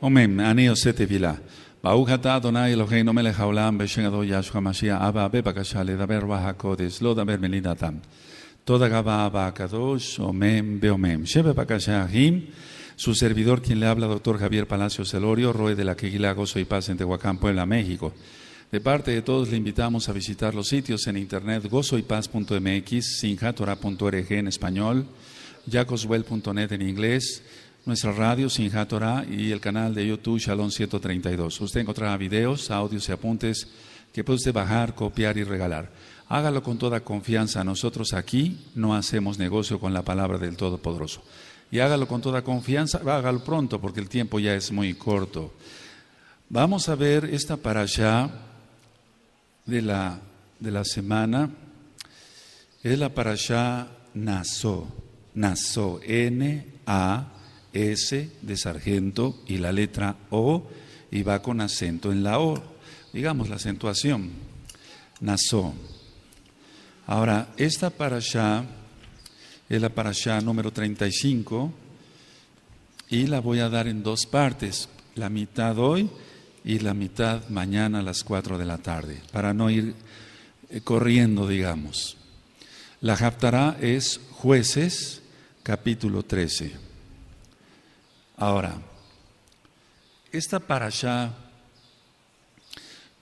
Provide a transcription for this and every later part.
Omen, ani osete vila. Baruch atah Adonai Eloheinu melech haolam beshem ado Yahshua Mashiach Abba ledaber ruach HaKodesh lo daber melinatam. Toda Gaba Abba Kadosh, Omen Beomem. Shebe Bakasha su servidor quien le habla, doctor Javier Palacios Celorio, Roe de la Queguila Gozo y Paz en Tehuacán, Puebla, México. De parte de todos le invitamos a visitar los sitios en internet gozoipaz.mx, sinjatora.org en español, yacoswell.net en inglés, nuestra radio Sinjatora y el canal de YouTube Shalom 132. Usted encontrará videos, audios y apuntes que puede usted bajar, copiar y regalar. Hágalo con toda confianza. Nosotros aquí no hacemos negocio con la palabra del Todopoderoso. Y hágalo con toda confianza, hágalo pronto porque el tiempo ya es muy corto. Vamos a ver esta parasha de la, de la semana. Es la parasha Naso. Naso, N-A. S de sargento y la letra O y va con acento en la O, digamos la acentuación, nazó Ahora, esta parasha es la parasha número 35 y la voy a dar en dos partes, la mitad hoy y la mitad mañana a las 4 de la tarde, para no ir eh, corriendo, digamos. La Haftará es jueces, capítulo 13. Ahora, esta parasha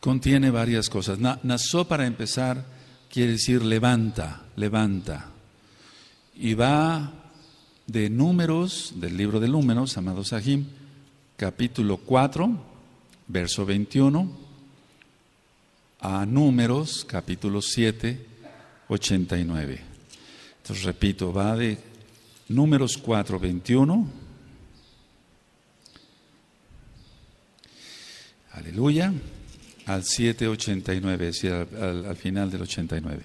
contiene varias cosas. Nazó para empezar quiere decir levanta, levanta. Y va de números, del libro de números, amados Sahim, capítulo 4, verso 21, a números, capítulo 7, 89. Entonces repito, va de números 4, 21 Aleluya. Al 789, es decir, al, final del 89.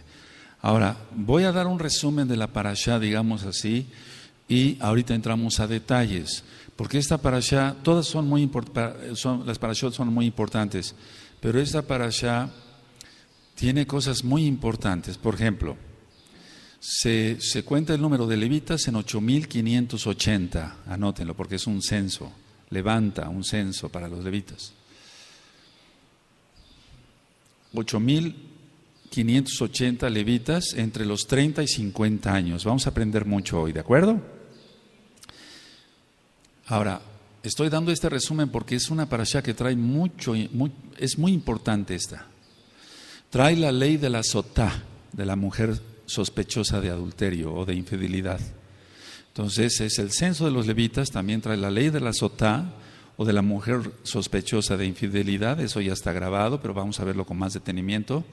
Ahora, voy a dar un resumen de la parasha, digamos así, y ahorita entramos a detalles, porque esta parasha, todas son muy importantes, las parashot son muy importantes, pero esta parasha tiene cosas muy importantes. Por ejemplo, se, se cuenta el número de levitas en 8580, anótenlo, porque es un censo, levanta un censo para los levitas. 8.580 levitas entre los 30 y 50 años. Vamos a aprender mucho hoy, ¿de acuerdo? Ahora, estoy dando este resumen porque es una parasha que trae mucho, es muy importante esta. Trae la ley de la sotá, de la mujer sospechosa de adulterio o de infidelidad. Entonces es el censo de los levitas, también trae la ley de la sotá, o de la mujer sospechosa de infidelidad, eso ya está grabado, pero vamos a verlo con más detenimiento.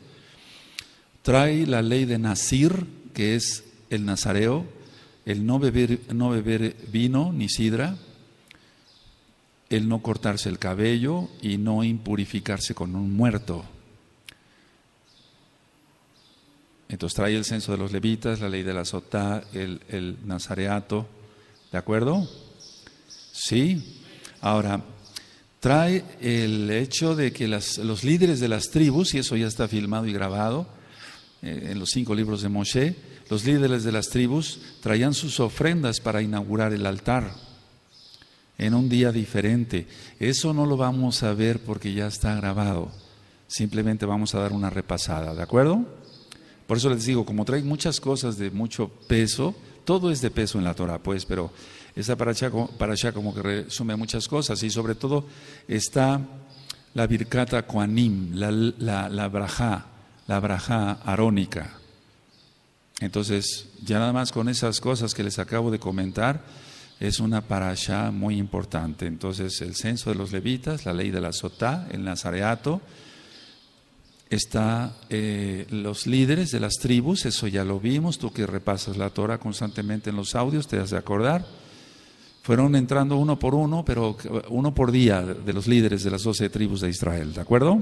Trae la ley de Nacir que es el nazareo, el no beber, no beber vino ni sidra, el no cortarse el cabello y no impurificarse con un muerto. Entonces trae el censo de los levitas, la ley de la sotá, el, el nazareato, ¿de acuerdo? Sí. Ahora, trae el hecho de que los líderes de las tribus, y eso ya está filmado y grabado eh, en los cinco libros de Moshe, los líderes de las tribus traían sus ofrendas para inaugurar el altar en un día diferente. Eso no lo vamos a ver porque ya está grabado. Simplemente vamos a dar una repasada, ¿de acuerdo? Por eso les digo, como trae muchas cosas de mucho peso, todo es de peso en la Torah, pues, pero esta parasha, como que resume muchas cosas y sobre todo está la Birkata Koanim, la, la, la braja la arónica. Entonces, ya nada más con esas cosas que les acabo de comentar, es una parasha muy importante. Entonces, el censo de los levitas, la ley de la Sotá, el nazareato, Está eh, los líderes de las tribus, eso ya lo vimos, tú que repasas la Torah constantemente en los audios, te has de acordar. Fueron entrando uno por uno, pero uno por día de los líderes de las doce tribus de Israel, ¿de acuerdo?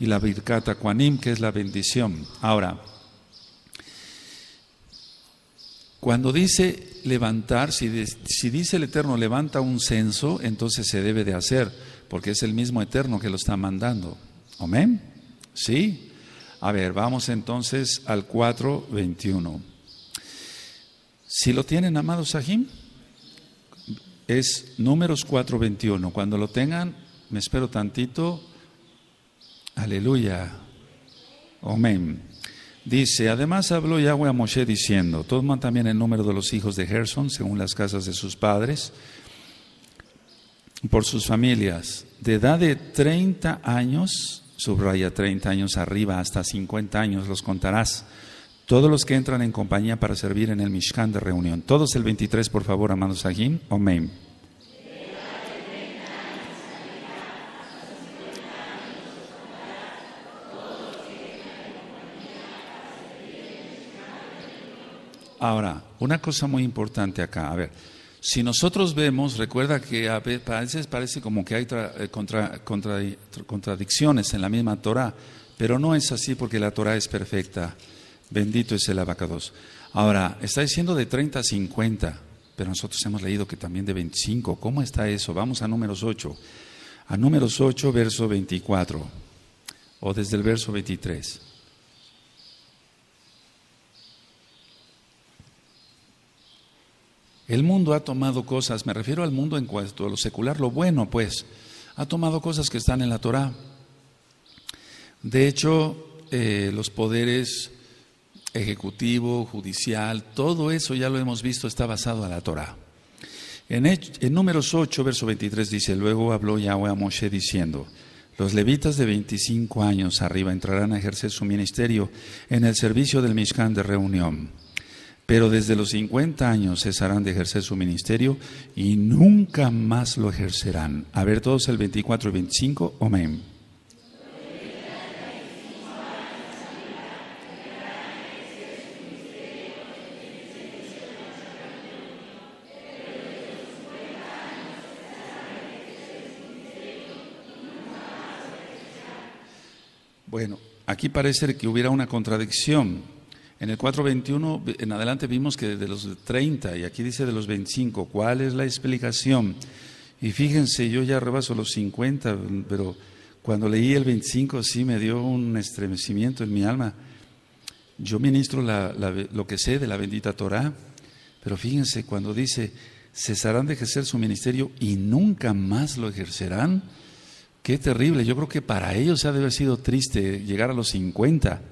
Y la Birkata Kwanim, que es la bendición. Ahora, cuando dice levantar, si, dice el Eterno levanta un censo, entonces se debe de hacer, porque es el mismo Eterno que lo está mandando. Amén. ¿Sí? A ver, vamos entonces al 4.21. Si lo tienen, amados Sahim, es números 4.21. Cuando lo tengan, me espero tantito. Aleluya. Amén. Dice, además habló Yahweh a Moshe diciendo, toman también el número de los hijos de Gerson, según las casas de sus padres, por sus familias, de edad de 30 años subraya 30 años arriba, hasta 50 años los contarás. Todos los que entran en compañía para servir en el Mishkan de reunión. Todos el 23, por favor, amados Ajim, Omeim. Ahora, una cosa muy importante acá, a ver, si nosotros vemos, recuerda que a veces parece como que hay eh, contradicciones en la misma Torah, pero no es así porque la Torah es perfecta. Bendito es el abacados. Ahora, está diciendo de 30 a 50, pero nosotros hemos leído que también de 25. ¿Cómo está eso? Vamos a números 8. A números 8, verso 24, o desde el verso 23. El mundo ha tomado cosas, me refiero al mundo en cuanto a lo secular, lo bueno pues, ha tomado cosas que están en la Torah. De hecho, eh, los poderes ejecutivo, judicial, todo eso ya lo hemos visto, está basado en la Torah. En, en números 8, verso 23 dice, luego habló Yahweh a Moshe diciendo, los levitas de 25 años arriba entrarán a ejercer su ministerio en el servicio del Mishkan de reunión pero desde los 50 años cesarán de ejercer su ministerio y nunca más lo ejercerán. A ver todos el 24 y 25, amén. Bueno, aquí parece que hubiera una contradicción en el 4.21 en adelante vimos que de los 30 y aquí dice de los 25, ¿cuál es la explicación? Y fíjense, yo ya rebaso los 50, pero cuando leí el 25 sí me dio un estremecimiento en mi alma. Yo ministro lo que sé de la bendita Torá, pero fíjense cuando dice, cesarán de ejercer su ministerio y nunca más lo ejercerán. Qué terrible, yo creo que para ellos ha de haber sido triste llegar a los 50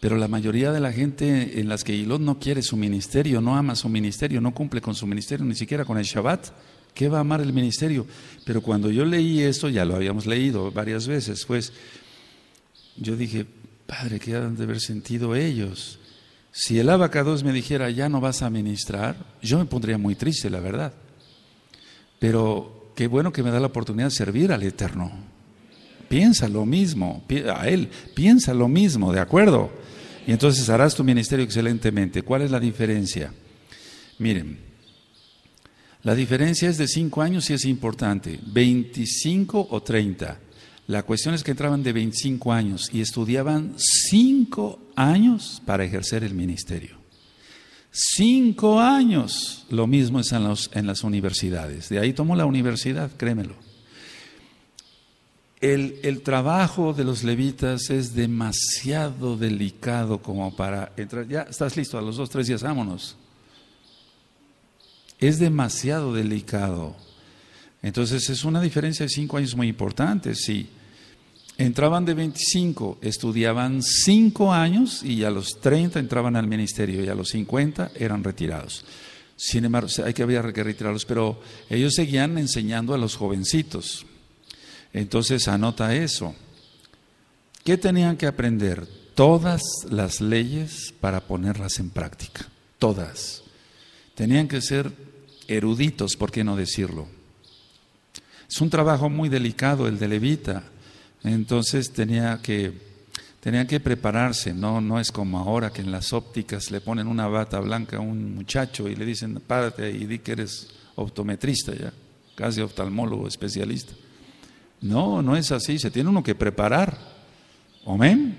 pero la mayoría de la gente en las que Ilot no quiere su ministerio, no ama su ministerio, no cumple con su ministerio, ni siquiera con el Shabbat, ¿qué va a amar el ministerio? Pero cuando yo leí esto, ya lo habíamos leído varias veces, pues yo dije, Padre, ¿qué han de haber sentido ellos? Si el abacados me dijera, ya no vas a ministrar, yo me pondría muy triste, la verdad. Pero qué bueno que me da la oportunidad de servir al Eterno piensa lo mismo, a él, piensa lo mismo, ¿de acuerdo? Y entonces harás tu ministerio excelentemente. ¿Cuál es la diferencia? Miren, la diferencia es de 5 años y es importante, 25 o 30. La cuestión es que entraban de 25 años y estudiaban 5 años para ejercer el ministerio. 5 años, lo mismo es en, en las universidades. De ahí tomó la universidad, créemelo el, trabajo de los levitas es demasiado delicado como para entrar. Ya estás listo, a los dos, tres días, vámonos. Es demasiado delicado. Entonces es una diferencia de cinco años muy importante, sí. Entraban de 25, estudiaban cinco años y a los 30 entraban al ministerio y a los 50 eran retirados. Sin embargo, hay que había que retirarlos, pero ellos seguían enseñando a los jovencitos. Entonces anota eso. ¿Qué tenían que aprender? Todas las leyes para ponerlas en práctica. Todas. Tenían que ser eruditos, ¿por qué no decirlo? Es un trabajo muy delicado el de Levita. Entonces tenía que, tenían que prepararse. No, no es como ahora que en las ópticas le ponen una bata blanca a un muchacho y le dicen, párate y di que eres optometrista ya, casi oftalmólogo, especialista. No, no es así, se tiene uno que preparar. Amén.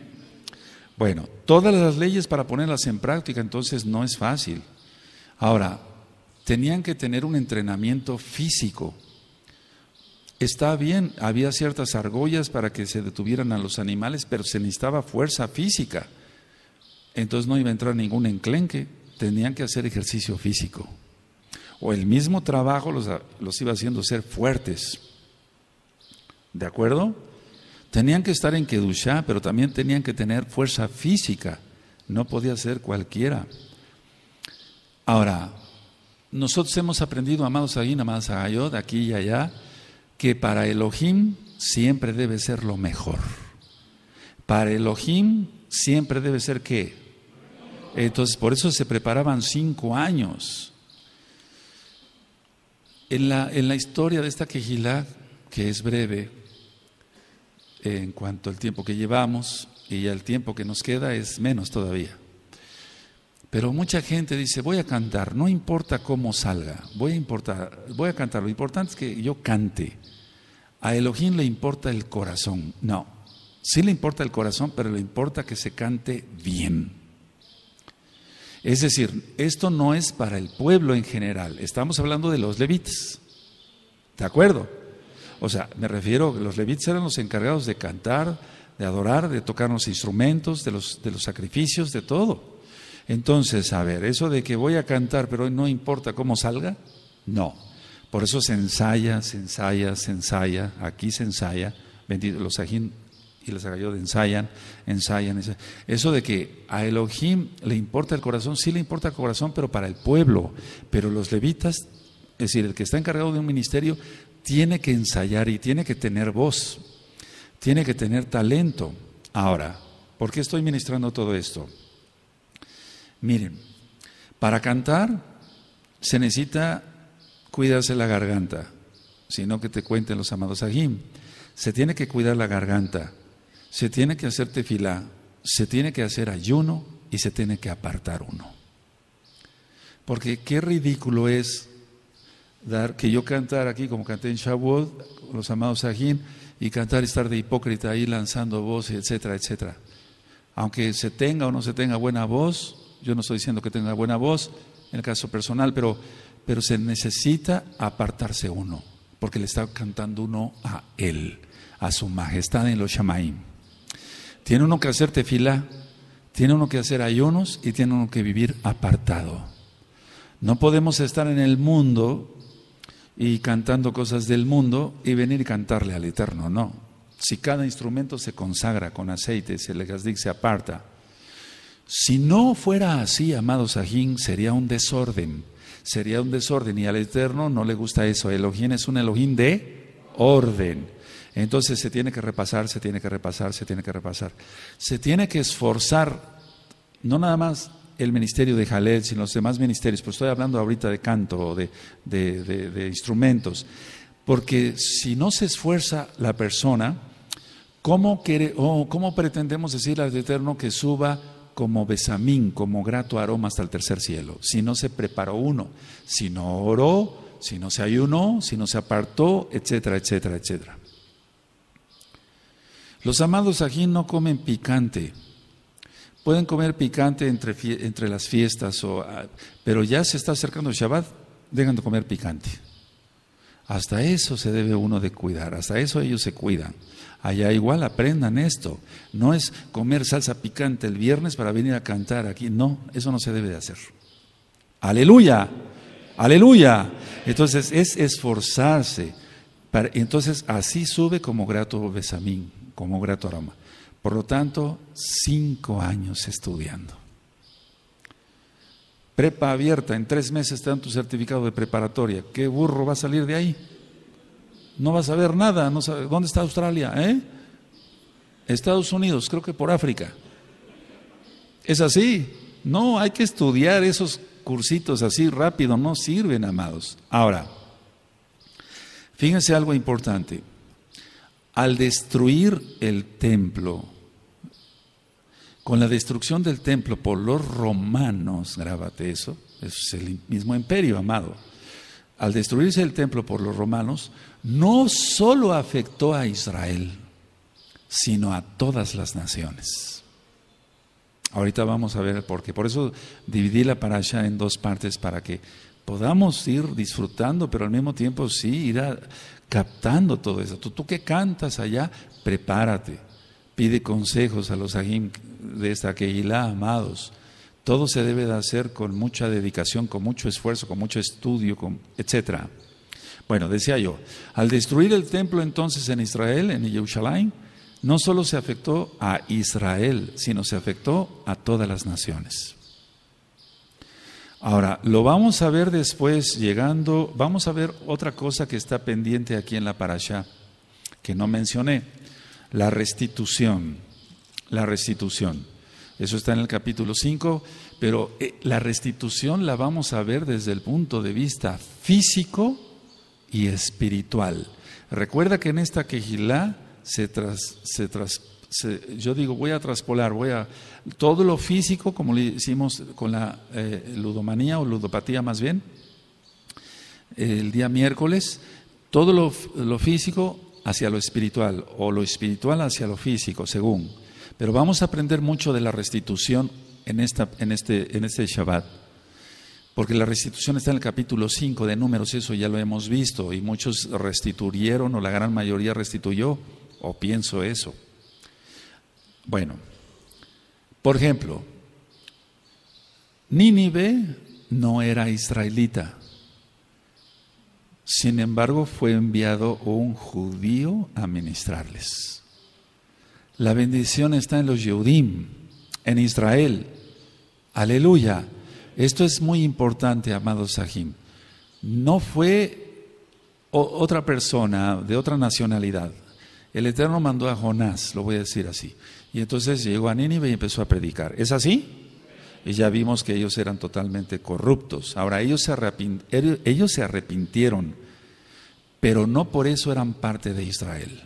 Bueno, todas las leyes para ponerlas en práctica entonces no es fácil. Ahora, tenían que tener un entrenamiento físico. Está bien, había ciertas argollas para que se detuvieran a los animales, pero se necesitaba fuerza física. Entonces no iba a entrar ningún enclenque, tenían que hacer ejercicio físico. O el mismo trabajo los, los iba haciendo ser fuertes. ¿De acuerdo? Tenían que estar en Kedushá, pero también tenían que tener fuerza física. No podía ser cualquiera. Ahora, nosotros hemos aprendido, amados Aguín, amados de aquí y allá, que para Elohim siempre debe ser lo mejor. Para Elohim siempre debe ser qué. Entonces, por eso se preparaban cinco años. En la, en la historia de esta quejila, que es breve, en cuanto al tiempo que llevamos y al tiempo que nos queda es menos todavía. Pero mucha gente dice, voy a cantar, no importa cómo salga, voy a, importar, voy a cantar, lo importante es que yo cante. A Elohim le importa el corazón, no, sí le importa el corazón, pero le importa que se cante bien. Es decir, esto no es para el pueblo en general, estamos hablando de los levitas, ¿de acuerdo? O sea, me refiero que los levitas eran los encargados de cantar, de adorar, de tocar los instrumentos, de los, de los sacrificios, de todo. Entonces, a ver, eso de que voy a cantar, pero no importa cómo salga, no. Por eso se ensaya, se ensaya, se ensaya, aquí se ensaya, bendito, los ajín y los agayod ensayan, ensayan, ensayan. Eso de que a Elohim le importa el corazón, sí le importa el corazón, pero para el pueblo. Pero los levitas, es decir, el que está encargado de un ministerio, tiene que ensayar y tiene que tener voz, tiene que tener talento. Ahora, ¿por qué estoy ministrando todo esto? Miren, para cantar se necesita cuidarse la garganta, sino que te cuenten los amados ajim. Se tiene que cuidar la garganta, se tiene que hacer tefilá, se tiene que hacer ayuno y se tiene que apartar uno. Porque qué ridículo es que yo cantar aquí como canté en Shavuot, los amados Sahim y cantar y estar de hipócrita ahí lanzando voz, etcétera, etcétera. Aunque se tenga o no se tenga buena voz, yo no estoy diciendo que tenga buena voz en el caso personal, pero, pero se necesita apartarse uno, porque le está cantando uno a él, a su majestad en los Shamaim. Tiene uno que hacer tefilá, tiene uno que hacer ayunos y tiene uno que vivir apartado. No podemos estar en el mundo y cantando cosas del mundo y venir y cantarle al Eterno, no. Si cada instrumento se consagra con aceite, se le se aparta. Si no fuera así, amado Sajín, sería un desorden. Sería un desorden y al Eterno no le gusta eso. Elohim es un Elohim de orden. Entonces se tiene que repasar, se tiene que repasar, se tiene que repasar. Se tiene que esforzar, no nada más el ministerio de Jalel, sin los demás ministerios, pues estoy hablando ahorita de canto o de, de, de, instrumentos, porque si no se esfuerza la persona, ¿cómo, quiere, o ¿cómo pretendemos decirle al Eterno que suba como besamín, como grato aroma hasta el tercer cielo? Si no se preparó uno, si no oró, si no se ayunó, si no se apartó, etcétera, etcétera, etcétera. Los amados aquí no comen picante pueden comer picante entre, entre las fiestas, ah, pero ya se está acercando el Shabbat, dejan de comer picante. Hasta eso se debe uno de cuidar, hasta eso ellos se cuidan. Allá igual aprendan esto. No es comer salsa picante el viernes para venir a cantar aquí. No, eso no se debe de hacer. Aleluya, aleluya. Entonces es esforzarse. entonces así sube como grato besamín, como grato aroma. Por lo tanto, cinco años estudiando. Prepa abierta, en tres meses te dan tu certificado de preparatoria. ¿Qué burro va a salir de ahí? No va a saber nada. No sabe. ¿Dónde está Australia? Eh? Estados Unidos, creo que por África. ¿Es así? No, hay que estudiar esos cursitos así rápido. No sirven, amados. Ahora, fíjense algo importante al destruir el templo, con la destrucción del templo por los romanos, grábate eso, es el mismo imperio, amado. Al destruirse el templo por los romanos, no solo afectó a Israel, sino a todas las naciones. Ahorita vamos a ver por qué. Por eso dividí la parasha en dos partes para que podamos ir disfrutando, pero al mismo tiempo sí ir a, captando todo eso. Tú, tú que cantas allá, prepárate. Pide consejos a los ajim de esta Keilah, amados. Todo se debe de hacer con mucha dedicación, con mucho esfuerzo, con mucho estudio, con, etc. Bueno, decía yo, al destruir el templo entonces en Israel, en Yerushalayim, no solo se afectó a Israel, sino se afectó a todas las naciones. Ahora, lo vamos a ver después llegando, vamos a ver otra cosa que está pendiente aquí en la parasha, que no mencioné, la restitución, la restitución. Eso está en el capítulo 5, pero eh, la restitución la vamos a ver desde el punto de vista físico y espiritual. Recuerda que en esta quejilá se, tras, se, tras, yo digo, voy a traspolar, voy a todo lo físico, como le hicimos con la eh, ludomanía o ludopatía más bien, el día miércoles, todo lo, lo físico hacia lo espiritual o lo espiritual hacia lo físico, según. Pero vamos a aprender mucho de la restitución en, esta, en, este, en este Shabbat. Porque la restitución está en el capítulo 5 de Números, eso ya lo hemos visto, y muchos restituyeron, o la gran mayoría restituyó, o pienso eso. Bueno, por ejemplo, Nínive no era israelita. Sin embargo, fue enviado un judío a ministrarles. La bendición está en los Yehudim, en Israel. Aleluya. Esto es muy importante, amado Sahim. No fue otra persona de otra nacionalidad. El Eterno mandó a Jonás, lo voy a decir así. Y entonces llegó a Nínive y empezó a predicar. ¿Es así? Y ya vimos que ellos eran totalmente corruptos. Ahora, ellos se, ellos se arrepintieron, pero no por eso eran parte de Israel.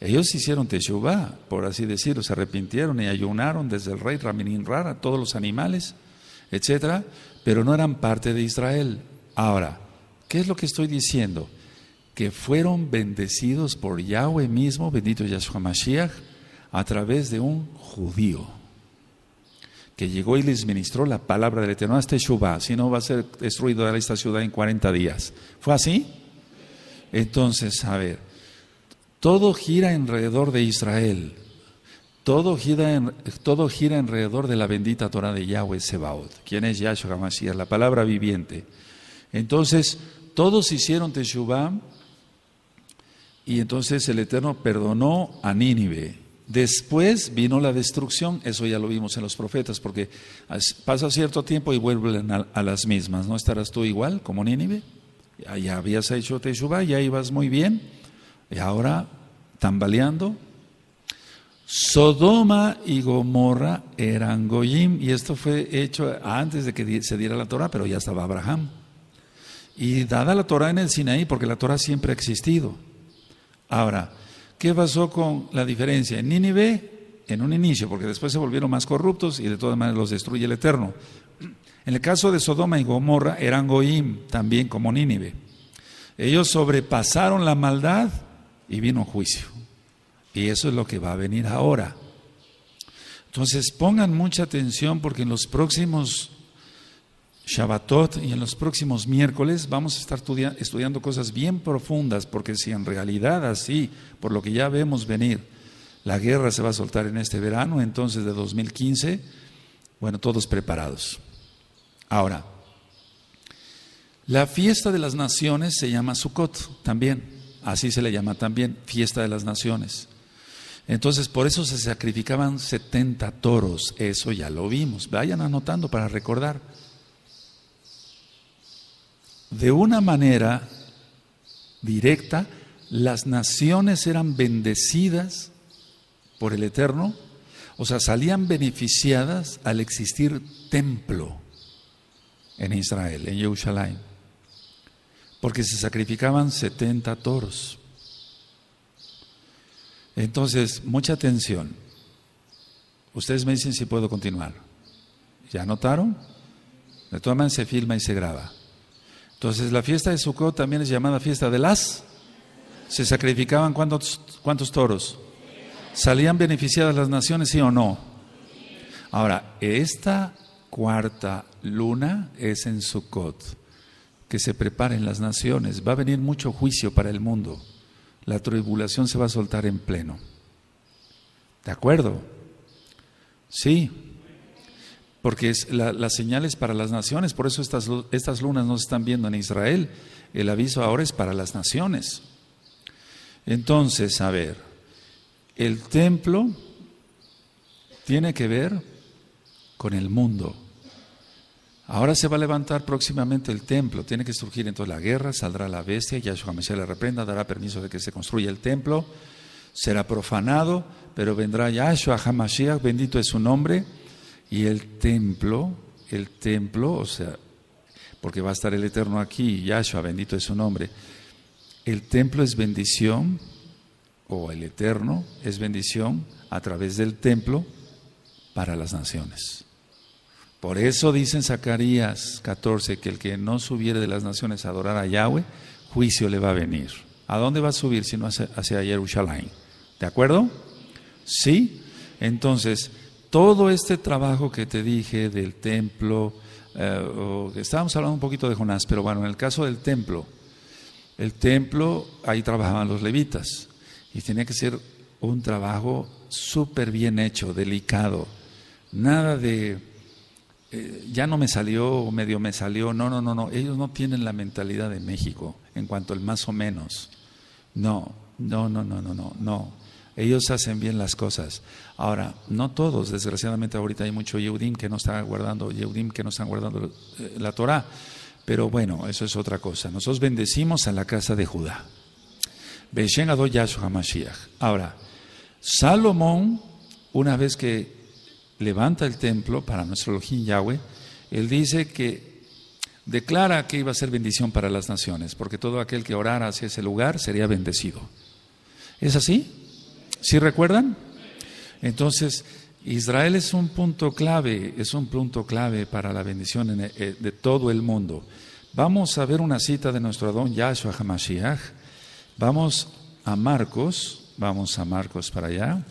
Ellos hicieron Teshuvá, por así decirlo, se arrepintieron y ayunaron desde el rey Raminin Rara, todos los animales, etc. pero no eran parte de Israel. Ahora, ¿qué es lo que estoy diciendo? Que fueron bendecidos por Yahweh mismo, bendito Yahshua Mashiach, a través de un judío que llegó y les ministró la palabra del Eterno. Este Shubá, si no va a ser destruido esta ciudad en 40 días. ¿Fue así? Entonces, a ver, todo gira alrededor de Israel. Todo gira, en, todo gira alrededor de la bendita Torah de Yahweh Sebaot, quién es Yahshua es la palabra viviente. Entonces, todos hicieron Teshuvah y entonces el Eterno perdonó a Nínive. Después vino la destrucción, eso ya lo vimos en los profetas, porque pasa cierto tiempo y vuelven a, las mismas. ¿No estarás tú igual como Nínive? Ya, habías hecho y ya ibas muy bien, y ahora tambaleando. Sodoma y Gomorra eran Goyim, y esto fue hecho antes de que se diera la Torah, pero ya estaba Abraham. Y dada la Torah en el Sinaí, porque la Torah siempre ha existido. Ahora, ¿Qué pasó con la diferencia? En Nínive, en un inicio, porque después se volvieron más corruptos y de todas maneras los destruye el Eterno. En el caso de Sodoma y Gomorra eran Goim, también como Nínive. Ellos sobrepasaron la maldad y vino juicio. Y eso es lo que va a venir ahora. Entonces pongan mucha atención porque en los próximos Shabbatot y en los próximos miércoles vamos a estar estudiando cosas bien profundas, porque si en realidad así, por lo que ya vemos venir, la guerra se va a soltar en este verano, entonces de 2015, bueno, todos preparados. Ahora, la fiesta de las naciones se llama Sukkot también, así se le llama también, fiesta de las naciones. Entonces, por eso se sacrificaban 70 toros, eso ya lo vimos, vayan anotando para recordar de una manera directa, las naciones eran bendecidas por el Eterno, o sea, salían beneficiadas al existir templo en Israel, en Jerusalén, porque se sacrificaban 70 toros. Entonces, mucha atención. Ustedes me dicen si puedo continuar. ¿Ya notaron? De todas se filma y se graba. Entonces la fiesta de Sukkot también es llamada fiesta de las. Se sacrificaban cuántos, toros. ¿Salían beneficiadas las naciones, sí o no? Ahora, esta cuarta luna es en Sukkot. Que se preparen las naciones. Va a venir mucho juicio para el mundo. La tribulación se va a soltar en pleno. ¿De acuerdo? Sí porque es la, las señales para las naciones, por eso estas, lunas no se están viendo en Israel, el aviso ahora es para las naciones. Entonces, a ver, el templo tiene que ver con el mundo. Ahora se va a levantar próximamente el templo, tiene que surgir entonces la guerra, saldrá la bestia, Yahshua Mesías le reprenda, dará permiso de que se construya el templo, será profanado, pero vendrá Yahshua Hamashiach, bendito es su nombre, y el templo, el templo, o sea, porque va a estar el Eterno aquí, Yahshua, bendito es su nombre. El templo es bendición, o el Eterno es bendición a través del templo para las naciones. Por eso dicen en Zacarías 14 que el que no subiere de las naciones a adorar a Yahweh, juicio le va a venir. ¿A dónde va a subir si no hacia, hacia Jerusalén? ¿De acuerdo? Sí. Entonces, todo este trabajo que te dije del templo, eh, estábamos hablando un poquito de Jonás, pero bueno, en el caso del templo, el templo, ahí trabajaban los levitas y tenía que ser un trabajo súper bien hecho, delicado, nada de, eh, ya no me salió, medio me salió, no, no, no, no, ellos no tienen la mentalidad de México en cuanto al más o menos, no, no, no, no, no, no, no. Ellos hacen bien las cosas. Ahora, no todos, desgraciadamente ahorita hay mucho Yehudim que no están guardando, Yehudim que no están guardando eh, la Torah. Pero bueno, eso es otra cosa. Nosotros bendecimos a la casa de Judá. Ahora, Salomón, una vez que levanta el templo para nuestro Elohim Yahweh, él dice que declara que iba a ser bendición para las naciones, porque todo aquel que orara hacia ese lugar sería bendecido. ¿Es así? ¿Sí recuerdan? Entonces, Israel es un punto clave, es un punto clave para la bendición eh, de todo el mundo. Vamos a ver una cita de nuestro Adón Yahshua HaMashiach. Vamos a Marcos, vamos a Marcos para allá.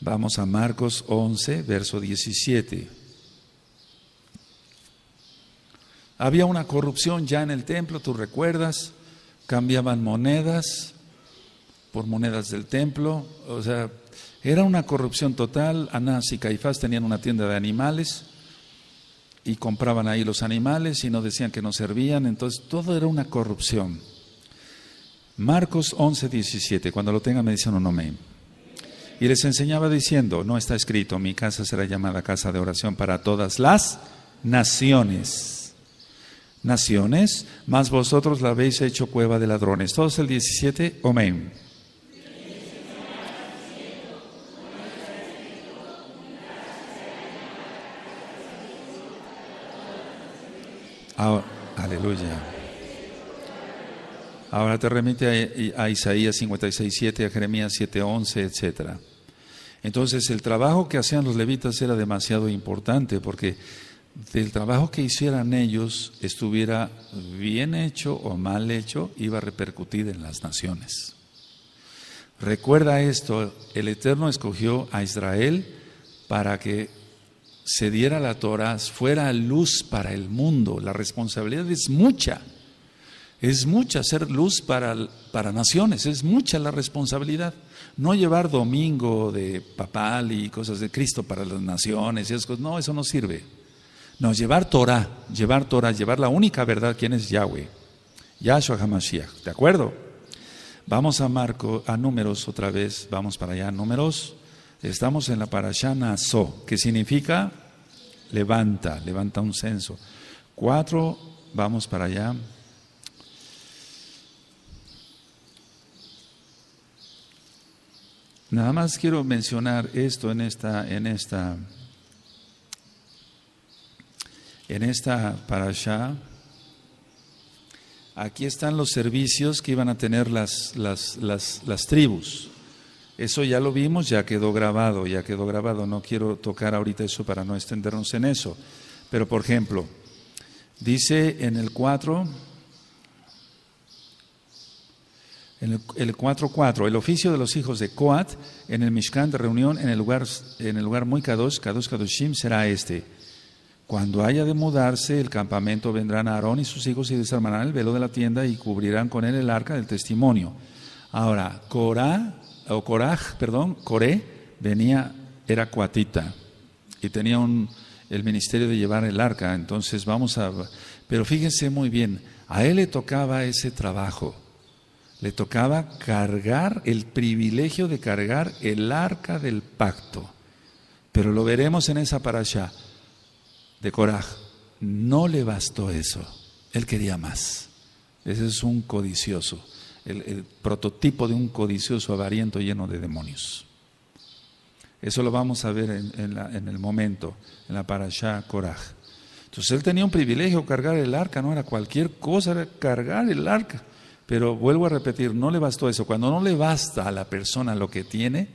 Vamos a Marcos 11, verso 17. Había una corrupción ya en el templo, tú recuerdas, cambiaban monedas, por monedas del templo, o sea, era una corrupción total. Anás y Caifás tenían una tienda de animales y compraban ahí los animales y no decían que no servían, entonces todo era una corrupción. Marcos 11, 17, cuando lo tengan me dicen un amén. Y les enseñaba diciendo, no está escrito, mi casa será llamada casa de oración para todas las naciones. Naciones, más vosotros la habéis hecho cueva de ladrones. Todos el 17, amén. aleluya. Ahora te remite a, isaías Isaías 56.7, a Jeremías 7.11, etc. Entonces el trabajo que hacían los levitas era demasiado importante porque del trabajo que hicieran ellos, estuviera bien hecho o mal hecho, iba a repercutir en las naciones. Recuerda esto, el Eterno escogió a Israel para que se diera la Torah fuera luz para el mundo. La responsabilidad es mucha. Es mucha ser luz para, para naciones, es mucha la responsabilidad. No llevar domingo de papal y cosas de Cristo para las naciones y no, eso no sirve. No, llevar Torah, llevar Torah, llevar la única verdad, ¿quién es Yahweh? Yahshua HaMashiach, ¿de acuerdo? Vamos a Marco, a números otra vez, vamos para allá, números Estamos en la parashana so, que significa levanta, levanta un censo. Cuatro, vamos para allá. Nada más quiero mencionar esto en esta, en esta, en esta parasha. Aquí están los servicios que iban a tener las, las, las tribus. Eso ya lo vimos, ya quedó grabado, ya quedó grabado. No quiero tocar ahorita eso para no extendernos en eso. Pero, por ejemplo, dice en el 4, en el 4.4, el oficio de los hijos de Coat en el Mishkan de reunión en el lugar, en el lugar muy Kadosh, Kadosh Kadoshim será este. Cuando haya de mudarse el campamento, vendrán Aarón y sus hijos y desarmarán el velo de la tienda y cubrirán con él el arca del testimonio. Ahora, Corá o Coraj, perdón, Coré, venía, era cuatita y tenía un, el ministerio de llevar el arca. Entonces vamos a... Pero fíjense muy bien, a él le tocaba ese trabajo. Le tocaba cargar el privilegio de cargar el arca del pacto. Pero lo veremos en esa parasha de Coraj. No le bastó eso. Él quería más. Ese es un codicioso el, prototipo de un codicioso avariento lleno de demonios. Eso lo vamos a ver en, el momento, en la parasha Koraj. Entonces él tenía un privilegio cargar el arca, no era cualquier cosa, cargar el arca. Pero vuelvo a repetir, no le bastó eso. Cuando no le basta a la persona lo que tiene,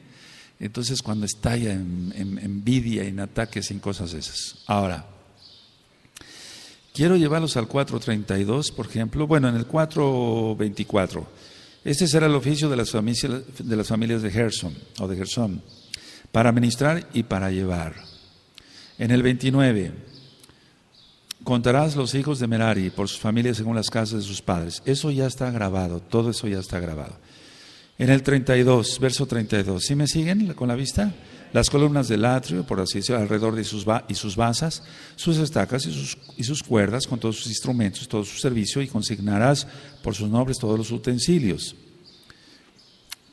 entonces cuando estalla en, envidia en ataques y en cosas esas. Ahora, Quiero llevarlos al 432, por ejemplo, bueno, en el 424. Este será el oficio de las familias de, las familias de Gerson o de Gerson, para ministrar y para llevar. En el 29, contarás los hijos de Merari por sus familias según las casas de sus padres. Eso ya está grabado, todo eso ya está grabado. En el 32, verso 32, ¿sí me siguen con la vista? las columnas del atrio, por así decirlo, alrededor de sus y sus basas, sus estacas y sus, y sus cuerdas, con todos sus instrumentos, todo su servicio, y consignarás por sus nombres todos los utensilios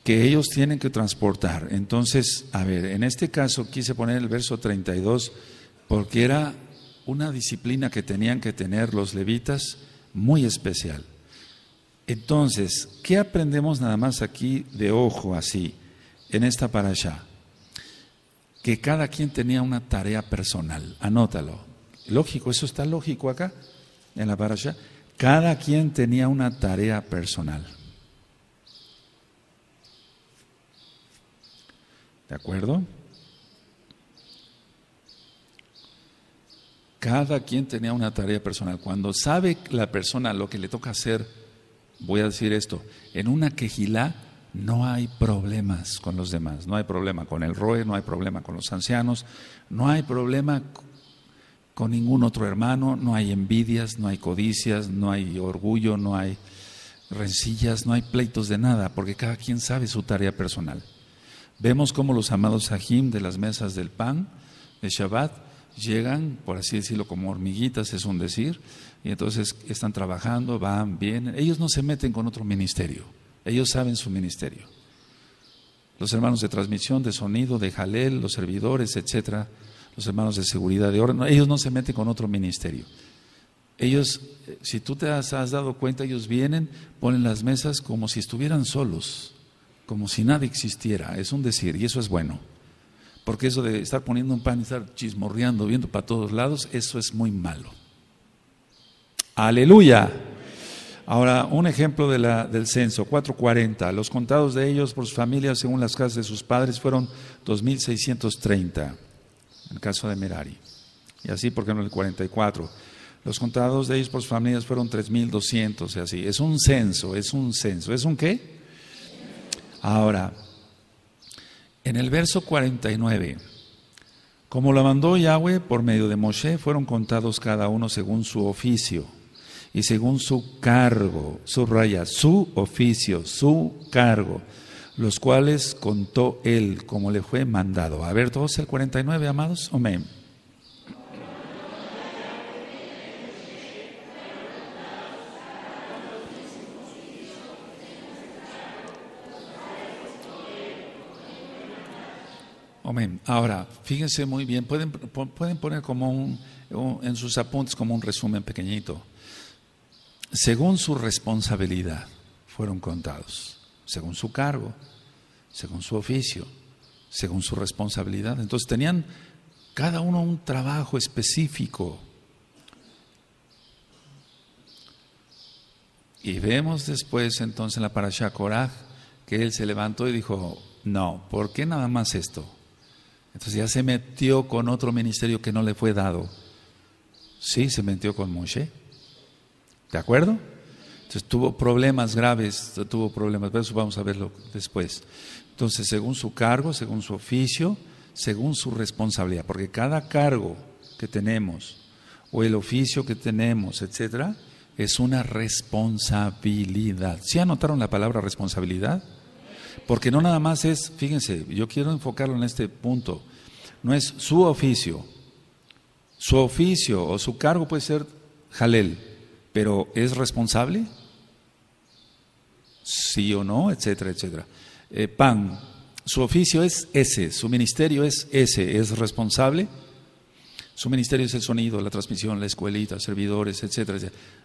que ellos tienen que transportar. Entonces, a ver, en este caso quise poner el verso 32 porque era una disciplina que tenían que tener los levitas muy especial. Entonces, ¿qué aprendemos nada más aquí de ojo así en esta allá que cada quien tenía una tarea personal. Anótalo. Lógico, eso está lógico acá, en la parasha. Cada quien tenía una tarea personal. ¿De acuerdo? Cada quien tenía una tarea personal. Cuando sabe la persona lo que le toca hacer, voy a decir esto, en una quejilá no hay problemas con los demás, no hay problema con el ROE, no hay problema con los ancianos, no hay problema con ningún otro hermano, no hay envidias, no hay codicias, no hay orgullo, no hay rencillas, no hay pleitos de nada, porque cada quien sabe su tarea personal. Vemos cómo los amados ajim de las mesas del pan, de Shabbat, llegan, por así decirlo, como hormiguitas, es un decir, y entonces están trabajando, van, vienen, ellos no se meten con otro ministerio ellos saben su ministerio. Los hermanos de transmisión, de sonido, de jalel, los servidores, etcétera, los hermanos de seguridad de orden, ellos no se meten con otro ministerio. Ellos, eh, si tú te has, has dado cuenta, ellos vienen, ponen las mesas como si estuvieran solos, como si nada existiera. Es un decir, y eso es bueno. Porque eso de estar poniendo un pan y estar chismorreando, viendo para todos lados, eso es muy malo. Aleluya. Ahora, un ejemplo del censo, 440. Los contados de ellos por sus familias, según las casas de sus padres, fueron 2.630, en el caso de Merari. Y así, ¿por qué no el 44? Los contados de ellos por sus familias fueron 3.200, y así. Es un censo, es un censo. ¿Es un qué? Ahora, en el verso 49, como lo mandó Yahweh por medio de Moshe, fueron contados cada uno según su oficio y según su cargo, su raya, su oficio, su cargo, los cuales contó él como le fue mandado. A ver, todos el 49, amados, amén. Amén. Ahora, fíjense muy bien, pueden, pueden poner como un, en sus apuntes como un resumen pequeñito según su responsabilidad fueron contados, según su cargo, según su oficio, según su responsabilidad. Entonces tenían cada uno un trabajo específico. Y vemos después entonces en la parasha Korah que él se levantó y dijo, no, ¿por qué nada más esto? Entonces ya se metió con otro ministerio que no le fue dado. Sí, se metió con Moshe ¿De acuerdo? Entonces tuvo problemas graves, tuvo problemas, pero eso vamos a verlo después. Entonces, según su cargo, según su oficio, según su responsabilidad, porque cada cargo que tenemos o el oficio que tenemos, etcétera, es una responsabilidad. ¿Sí anotaron la palabra responsabilidad? Porque no nada más es, fíjense, yo quiero enfocarlo en este punto, no es su oficio. Su oficio o su cargo puede ser jalel, pero ¿es responsable? Sí o no, etcétera, etcétera. Eh, pan, su oficio es ese, su ministerio es ese, ¿es responsable? Su ministerio es el sonido, la transmisión, la escuelita, servidores, etcétera,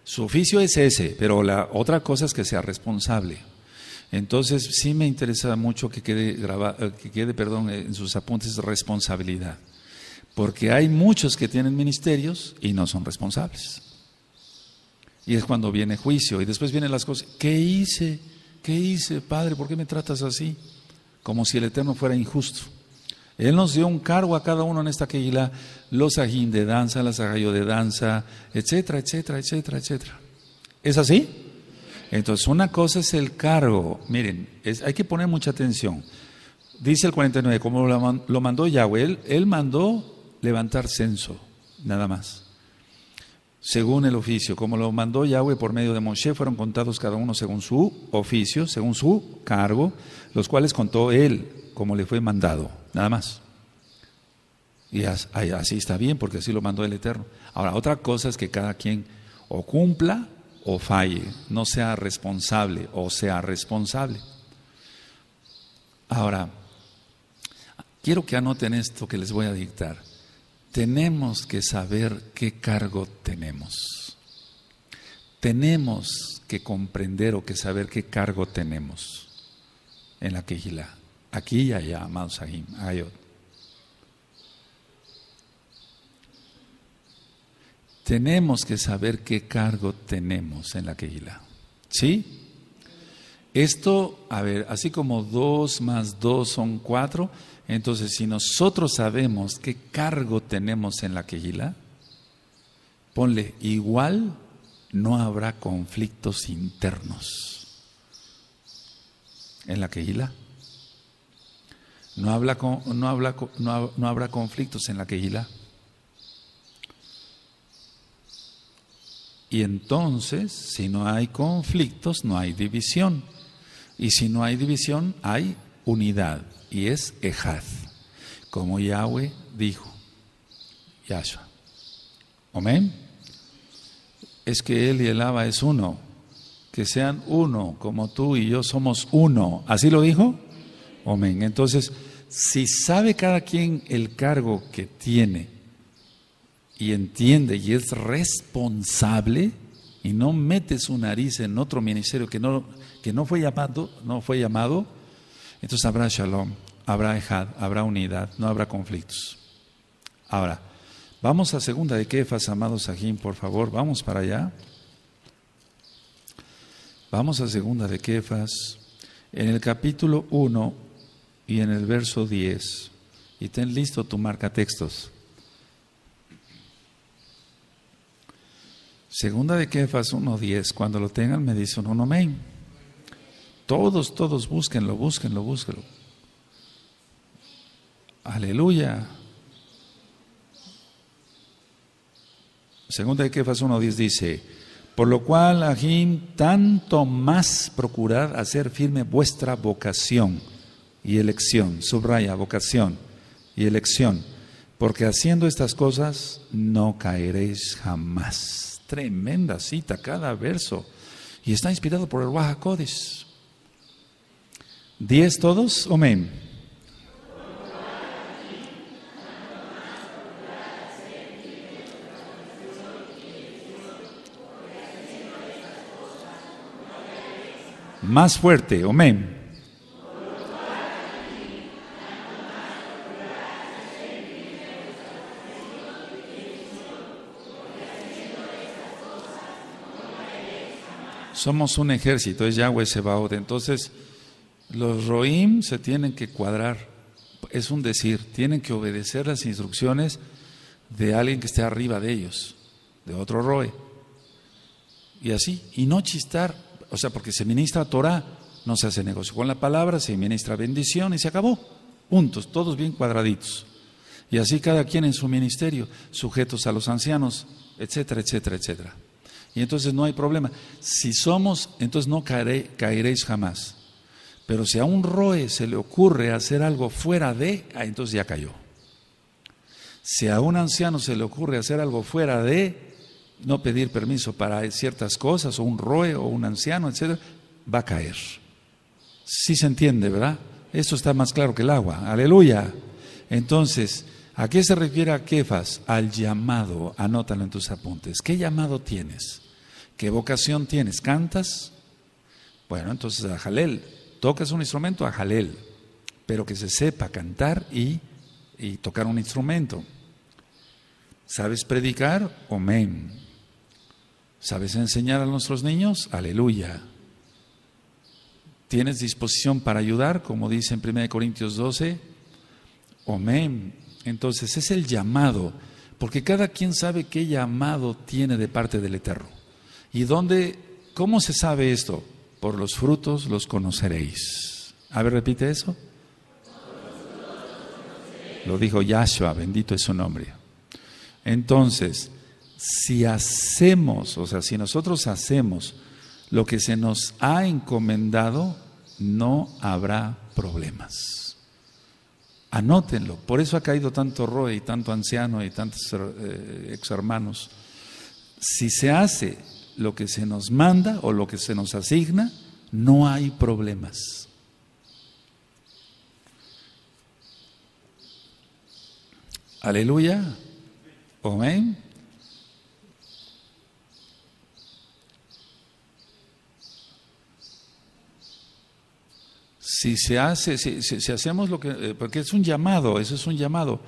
Su oficio es ese, pero la otra cosa es que sea responsable. Entonces, sí me interesa mucho que quede, graba, eh, que quede perdón, en sus apuntes responsabilidad, porque hay muchos que tienen ministerios y no son responsables. Y es cuando viene juicio. Y después vienen las cosas. ¿Qué hice? ¿Qué hice, Padre? ¿Por qué me tratas así? Como si el Eterno fuera injusto. Él nos dio un cargo a cada uno en esta queguila, los ajín de danza, las agayo de danza, etcétera, etcétera, etcétera, etcétera. ¿Es así? Entonces, una cosa es el cargo. Miren, hay que poner mucha atención. Dice el 49, como lo mandó Yahweh, él mandó levantar censo, nada más según el oficio, como lo mandó Yahweh por medio de Moshe, fueron contados cada uno según su oficio, según su cargo, los cuales contó él, como le fue mandado, nada más. Y así está bien, porque así lo mandó el Eterno. Ahora, otra cosa es que cada quien o cumpla o falle, no sea responsable o sea responsable. Ahora, quiero que anoten esto que les voy a dictar tenemos que saber qué cargo tenemos. Tenemos que comprender o que saber qué cargo tenemos en la quejila. aquí y allá, amados Tenemos que saber qué cargo tenemos en la quejila. ¿Sí? Esto, a ver, así como dos más dos son cuatro, entonces, si nosotros sabemos qué cargo tenemos en la quejila, ponle igual, no habrá conflictos internos en la quejila. No, habla, no, habrá conflictos en la quejila. Y entonces, si no hay conflictos, no hay división. Y si no hay división, hay unidad y es Ejad, como Yahweh dijo, Yahshua. Amén. Es que Él y el Abba es uno, que sean uno, como tú y yo somos uno. ¿Así lo dijo? Amén. Entonces, si sabe cada quien el cargo que tiene y entiende y es responsable, y no mete su nariz en otro ministerio que no, que no fue llamado, no fue llamado, entonces habrá shalom habrá ejad, habrá unidad, no habrá conflictos. Ahora, vamos a segunda de Kefas, amados Sajín, por favor, vamos para allá. Vamos a segunda de Kefas, en el capítulo 1 y en el verso 10. Y ten listo tu marca textos. Segunda de Kefas 1.10, cuando lo tengan me dicen un amén. Todos, todos, búsquenlo, búsquenlo, búsquenlo. Aleluya. Segunda de Kefas 1.10 dice, por lo cual, Ajín, tanto más procurad hacer firme vuestra vocación y elección, subraya, vocación y elección, porque haciendo estas cosas no caeréis jamás. Tremenda cita cada verso. Y está inspirado por el Wahakodis. ¿Diez todos? Amén. más fuerte. Amén. Somos un ejército, es Yahweh Sebaot. Entonces, los Roim se tienen que cuadrar, es un decir, tienen que obedecer las instrucciones de alguien que esté arriba de ellos, de otro Roe. Y así, y no chistar, o sea, porque se ministra Torah, no se hace negocio con la palabra, se ministra bendición y se acabó. juntos, todos bien cuadraditos. Y así cada quien en su ministerio, sujetos a los ancianos, etcétera, etcétera, etcétera. Y entonces no hay problema. Si somos, entonces no caeréis jamás. Pero si a un roe se le ocurre hacer algo fuera de, ah, entonces ya cayó. Si a un anciano se le ocurre hacer algo fuera de, no pedir permiso para ciertas cosas, o un roe, o un anciano, etc., va a caer. Sí se entiende, ¿verdad? Esto está más claro que el agua. Aleluya. Entonces, ¿a qué se refiere a Kefas? Al llamado. Anótalo en tus apuntes. ¿Qué llamado tienes? ¿Qué vocación tienes? ¿Cantas? Bueno, entonces a Jalel. Tocas un instrumento a Jalel, pero que se sepa cantar y, y tocar un instrumento. ¿Sabes predicar? Amén. ¿Sabes enseñar a nuestros niños? Aleluya. ¿Tienes disposición para ayudar? Como dice en 1 Corintios 12. Amén. Entonces es el llamado, porque cada quien sabe qué llamado tiene de parte del Eterno. ¿Y dónde, cómo se sabe esto? Por los frutos los conoceréis. A ver, repite eso. Lo dijo Yahshua, bendito es su nombre. Entonces, si hacemos, o sea, si nosotros hacemos lo que se nos ha encomendado, no habrá problemas. Anótenlo, por eso ha caído tanto Roe y tanto anciano y tantos eh, ex hermanos. Si se hace lo que se nos manda o lo que se nos asigna, no hay problemas. Aleluya. Amén. si se hace, si, hacemos lo que, eh, porque es un llamado, eso es un llamado,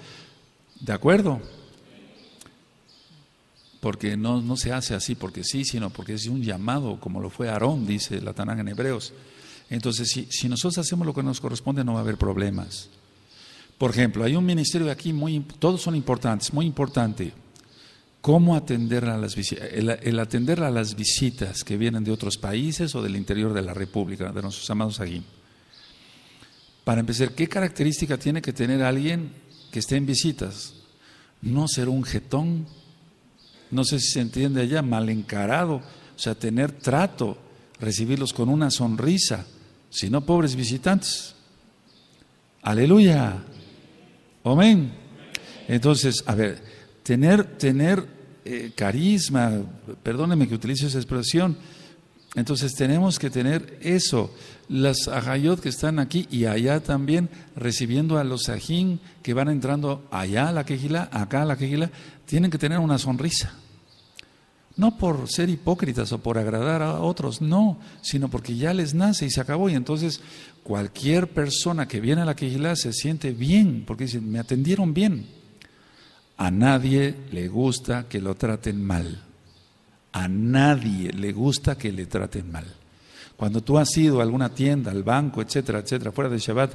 ¿de acuerdo? Porque no, se hace así porque sí, sino porque es un llamado, como lo fue Aarón, dice la en Hebreos. Entonces, si, nosotros hacemos lo que nos corresponde, no va a haber problemas. Por ejemplo, hay un ministerio de aquí, muy, todos son importantes, muy importante. ¿Cómo atender a las visitas? el, atender a las visitas que vienen de otros países o del interior de la República, de nuestros amados aquí. Para empezar, ¿qué característica tiene que tener alguien que esté en visitas? No ser un jetón, no sé si se entiende allá, mal encarado, o sea, tener trato, recibirlos con una sonrisa, sino pobres visitantes. Aleluya. Amén. Entonces, a ver, tener, tener eh, carisma, perdónenme que utilice esa expresión, entonces tenemos que tener eso las ajayot que están aquí y allá también, recibiendo a los ajín que van entrando allá a la quejila, acá a la quejila, tienen que tener una sonrisa. No por ser hipócritas o por agradar a otros, no, sino porque ya les nace y se acabó. Y entonces cualquier persona que viene a la quejila se siente bien, porque dicen, me atendieron bien. A nadie le gusta que lo traten mal. A nadie le gusta que le traten mal. Cuando tú has ido a alguna tienda, al banco, etcétera, etcétera, fuera de Shabbat,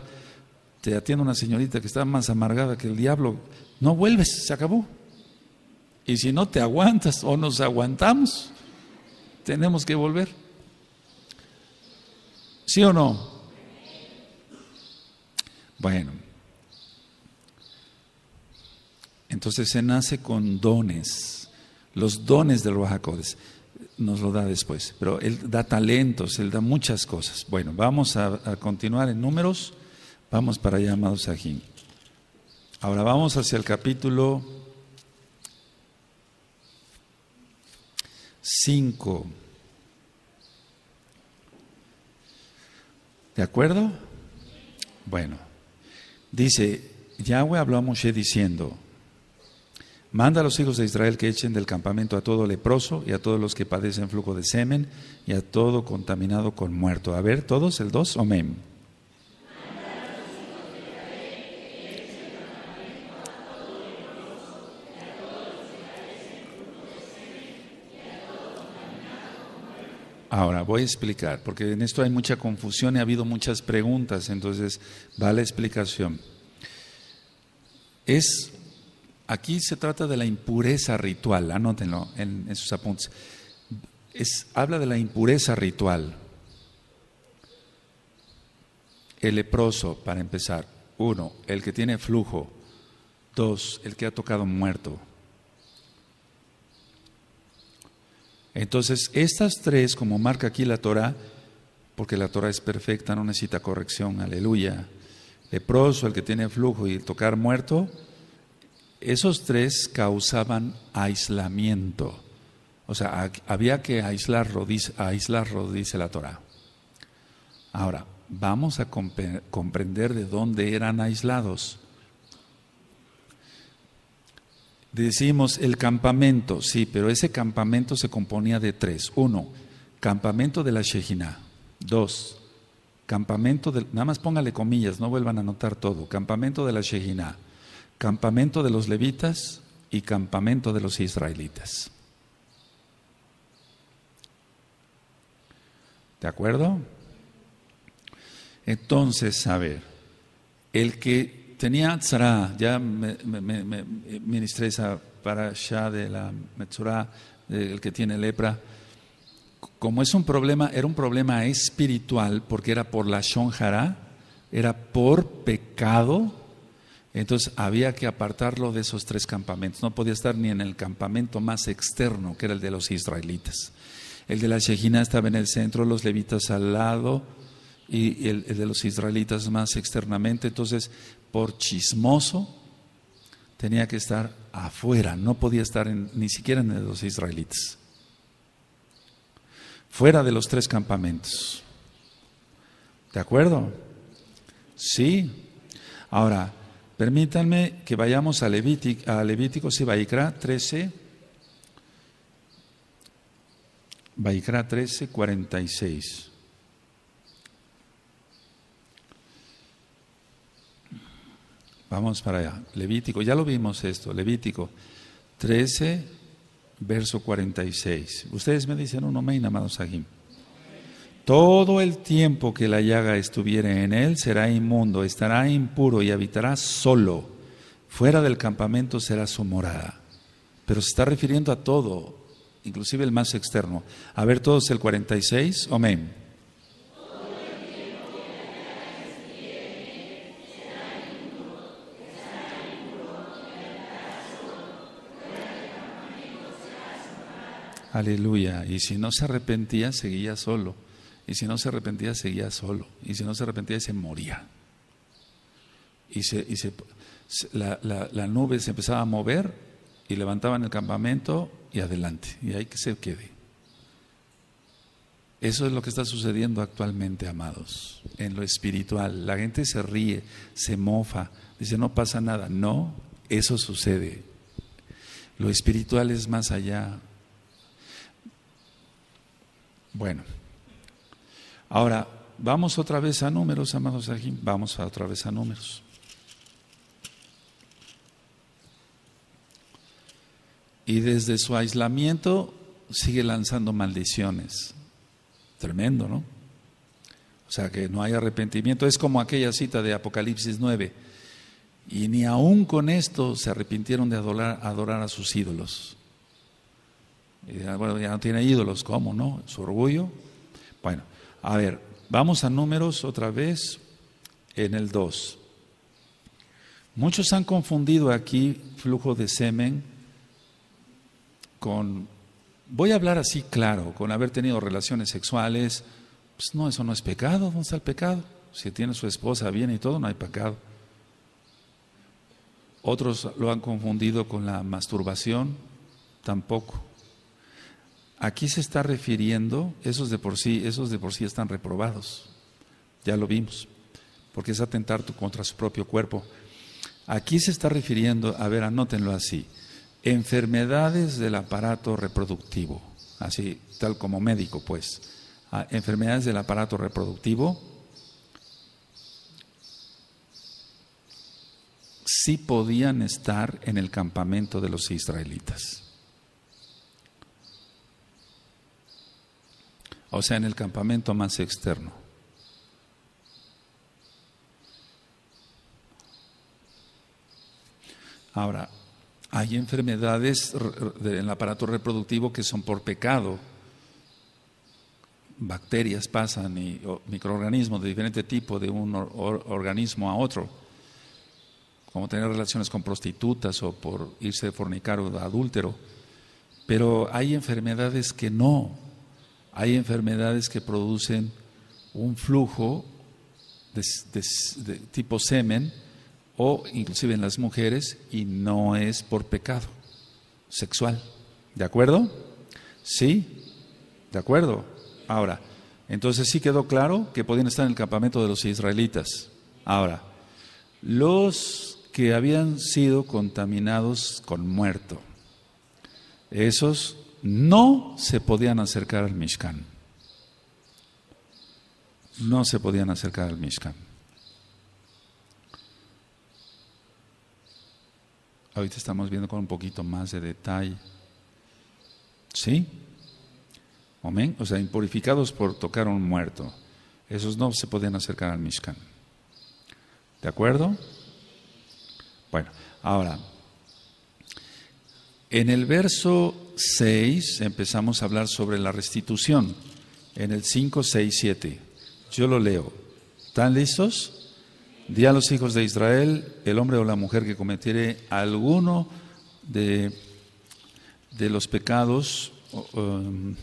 te atiende una señorita que está más amargada que el diablo, no vuelves, se acabó. Y si no te aguantas o nos aguantamos, tenemos que volver. ¿Sí o no? Bueno, entonces se nace con dones, los dones del Bajacodes nos lo da después. Pero Él da talentos, Él da muchas cosas. Bueno, vamos a, continuar en números. Vamos para allá, amados Sajín. Ahora vamos hacia el capítulo 5. ¿De acuerdo? Bueno, dice, Yahweh habló a Moshe diciendo, Manda a los hijos de Israel que echen del campamento a todo leproso y a todos los que padecen flujo de semen y a todo contaminado con muerto. A ver, todos, el 2, amén. Ahora, voy a explicar, porque en esto hay mucha confusión y ha habido muchas preguntas, entonces va la explicación. Es Aquí se trata de la impureza ritual, anótenlo en, sus apuntes. Es, habla de la impureza ritual. El leproso, para empezar. Uno, el que tiene flujo. Dos, el que ha tocado muerto. Entonces, estas tres, como marca aquí la Torah, porque la Torah es perfecta, no necesita corrección, aleluya. Leproso, el que tiene flujo y tocar muerto, esos tres causaban aislamiento. O sea, había que aislar Aislar, aislarlo, dice la Torah. Ahora, vamos a comprender de dónde eran aislados. Decimos el campamento, sí, pero ese campamento se componía de tres. Uno, campamento de la Shejina. Dos, campamento de... Nada más póngale comillas, no vuelvan a notar todo. Campamento de la Shejina campamento de los levitas y campamento de los israelitas. ¿De acuerdo? Entonces, a ver, el que tenía Tzara, ya me, ministré esa parasha de la Metzurah, el que tiene lepra, como es un problema, era un problema espiritual, porque era por la Shonjara, era por pecado entonces había que apartarlo de esos tres campamentos. No podía estar ni en el campamento más externo, que era el de los israelitas. El de la Shejina estaba en el centro, los levitas al lado y el, de los israelitas más externamente. Entonces, por chismoso, tenía que estar afuera, no podía estar ni siquiera en los israelitas. Fuera de los tres campamentos. ¿De acuerdo? Sí. Ahora, Permítanme que vayamos a Levítico, a Levítico sí, Baikra 13, Baikra 13, 46. Vamos para allá. Levítico, ya lo vimos esto, Levítico 13, verso 46. Ustedes me dicen, un homen, me amados aquí. Todo el tiempo que la llaga estuviere en él será inmundo, estará impuro y habitará solo. Fuera del campamento será su morada. Pero se está refiriendo a todo, inclusive el más externo. A ver todos el 46, amén. Aleluya. Y si no se arrepentía, seguía solo. Y si no se arrepentía, seguía solo. Y si no se arrepentía, se moría. Y, se, y se, la, la, nube se empezaba a mover y levantaban el campamento y adelante. Y ahí que se quede. Eso es lo que está sucediendo actualmente, amados, en lo espiritual. La gente se ríe, se mofa, dice, no pasa nada. No, eso sucede. Lo espiritual es más allá. Bueno. Ahora, vamos otra vez a números, amados aquí. Vamos otra vez a números. Y desde su aislamiento sigue lanzando maldiciones. Tremendo, ¿no? O sea, que no hay arrepentimiento. Es como aquella cita de Apocalipsis 9. Y ni aún con esto se arrepintieron de adorar, a sus ídolos. Y, ah, bueno, ya no tiene ídolos, ¿cómo no? Su orgullo. Bueno, a ver, vamos a números otra vez en el 2. Muchos han confundido aquí flujo de semen con, voy a hablar así claro, con haber tenido relaciones sexuales. Pues no, eso no es pecado, ¿dónde está el pecado? Si tiene su esposa bien y todo, no hay pecado. Otros lo han confundido con la masturbación, tampoco. Aquí se está refiriendo, esos de por sí, esos de por sí están reprobados. Ya lo vimos, porque es atentar contra su propio cuerpo. Aquí se está refiriendo, a ver, anótenlo así, enfermedades del aparato reproductivo, así tal como médico, pues, ah, enfermedades del aparato reproductivo, sí podían estar en el campamento de los israelitas. o sea, en el campamento más externo. Ahora, hay enfermedades en el aparato reproductivo que son por pecado. Bacterias pasan y microorganismos de diferente tipo de un organismo a otro, como tener relaciones con prostitutas o por irse de fornicar o de adúltero. Pero hay enfermedades que no, hay enfermedades que producen un flujo de, tipo semen o inclusive en las mujeres y no es por pecado sexual. ¿De acuerdo? Sí, de acuerdo. Ahora, entonces sí quedó claro que podían estar en el campamento de los israelitas. Ahora, los que habían sido contaminados con muerto, esos no se podían acercar al Mishkan. No se podían acercar al Mishkan. Ahorita estamos viendo con un poquito más de detalle. ¿Sí? Amén. O sea, impurificados por tocar a un muerto. Esos no se podían acercar al Mishkan. ¿De acuerdo? Bueno, ahora, en el verso 6 empezamos a hablar sobre la restitución. En el 5, 6, 7. Yo lo leo. ¿Están listos? Di a los hijos de Israel, el hombre o la mujer que cometiere alguno de, de los pecados, um,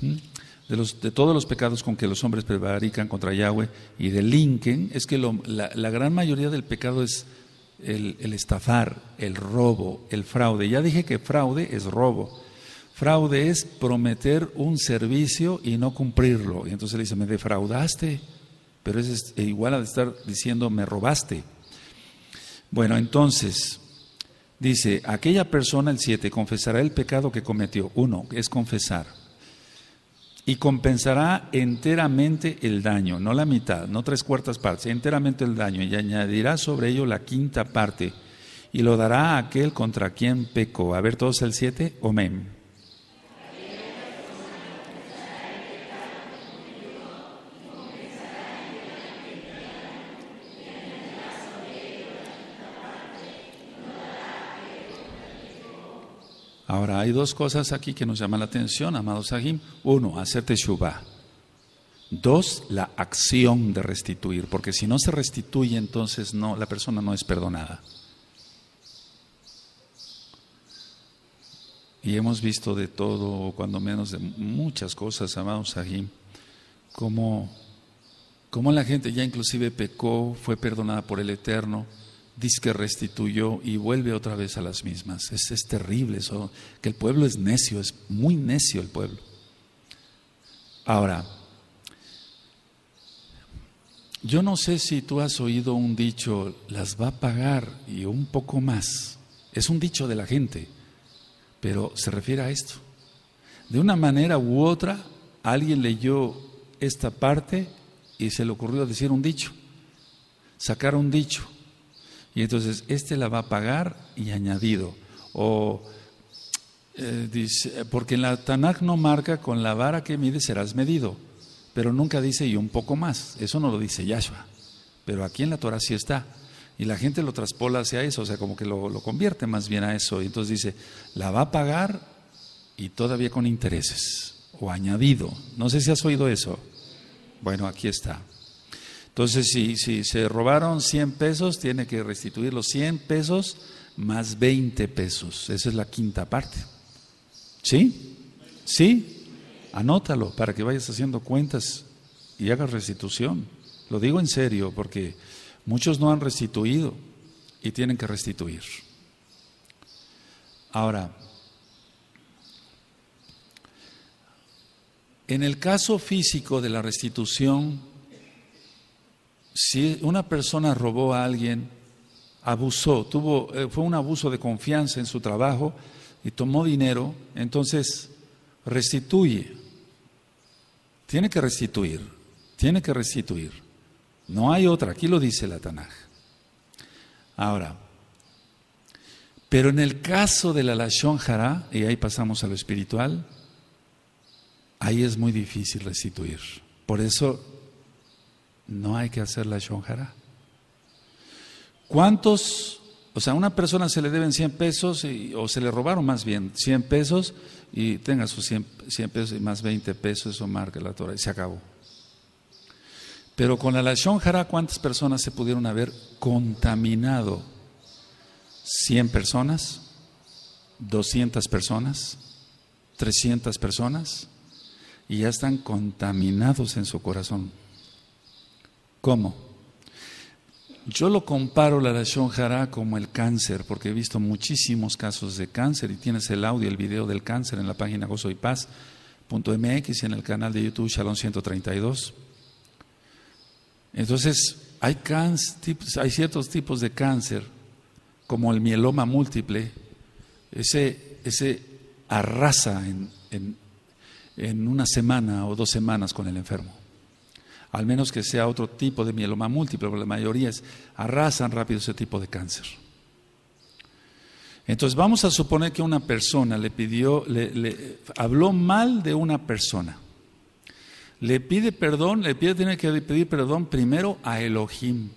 de, los, de, todos los pecados con que los hombres prevarican contra Yahweh y delinquen, es que la, gran mayoría del pecado es el, estafar, el robo, el fraude. Ya dije que fraude es robo. Fraude es prometer un servicio y no cumplirlo. Y entonces le dice, me defraudaste, pero es e igual a estar diciendo, me robaste. Bueno, entonces, dice, aquella persona, el 7, confesará el pecado que cometió. Uno, es confesar. Y compensará enteramente el daño, no la mitad, no tres cuartas partes, enteramente el daño, y añadirá sobre ello la quinta parte, y lo dará a aquel contra quien pecó. A ver, todos el 7, amén. Ahora, hay dos cosas aquí que nos llaman la atención, amados Sahim. Uno, hacer teshuvah. Dos, la acción de restituir, porque si no se restituye, entonces no, la persona no es perdonada. Y hemos visto de todo, cuando menos de muchas cosas, amados Sahim, cómo, como la gente ya inclusive pecó, fue perdonada por el Eterno, dice que restituyó y vuelve otra vez a las mismas. Es, es terrible eso, que el pueblo es necio, es muy necio el pueblo. Ahora, yo no sé si tú has oído un dicho, las va a pagar y un poco más. Es un dicho de la gente, pero se refiere a esto. De una manera u otra, alguien leyó esta parte y se le ocurrió decir un dicho, sacar un dicho. Y entonces, este la va a pagar y añadido. O eh, dice, porque en la Tanakh no marca con la vara que mide serás medido, pero nunca dice y un poco más. Eso no lo dice Yahshua. Pero aquí en la Torah sí está. Y la gente lo traspola hacia eso, o sea, como que lo, lo convierte más bien a eso. Y entonces dice, la va a pagar y todavía con intereses o añadido. No sé si has oído eso. Bueno, aquí está. Entonces, si, se robaron 100 pesos, tiene que restituir los 100 pesos más 20 pesos. Esa es la quinta parte. ¿Sí? ¿Sí? Anótalo para que vayas haciendo cuentas y hagas restitución. Lo digo en serio porque muchos no han restituido y tienen que restituir. Ahora, en el caso físico de la restitución, si una persona robó a alguien, abusó, tuvo, eh, fue un abuso de confianza en su trabajo y tomó dinero, entonces restituye. Tiene que restituir, tiene que restituir. No hay otra, aquí lo dice la Tanaj. Ahora, pero en el caso de la Lashon Jara, y ahí pasamos a lo espiritual, ahí es muy difícil restituir. Por eso no hay que hacer la shonjara. ¿Cuántos, o sea, a una persona se le deben 100 pesos, o se le robaron más bien 100 pesos, y tenga sus 100, pesos y más 20 pesos, eso marca la Torah, y se acabó. Pero con la shonjara ¿cuántas personas se pudieron haber contaminado? ¿100 personas? ¿200 personas? ¿300 personas? Y ya están contaminados en su corazón. ¿Cómo? Yo lo comparo la lección Jara como el cáncer, porque he visto muchísimos casos de cáncer y tienes el audio, el video del cáncer en la página gozoypaz.mx y en el canal de YouTube Shalom 132. Entonces, hay, hay ciertos tipos de cáncer, como el mieloma múltiple, ese, arrasa en una semana o dos semanas con el enfermo al menos que sea otro tipo de mieloma múltiple, pero la mayoría arrasan rápido ese tipo de cáncer. Entonces vamos a suponer que una persona le pidió, le, habló mal de una persona. Le pide perdón, le pide tiene que pedir perdón primero a Elohim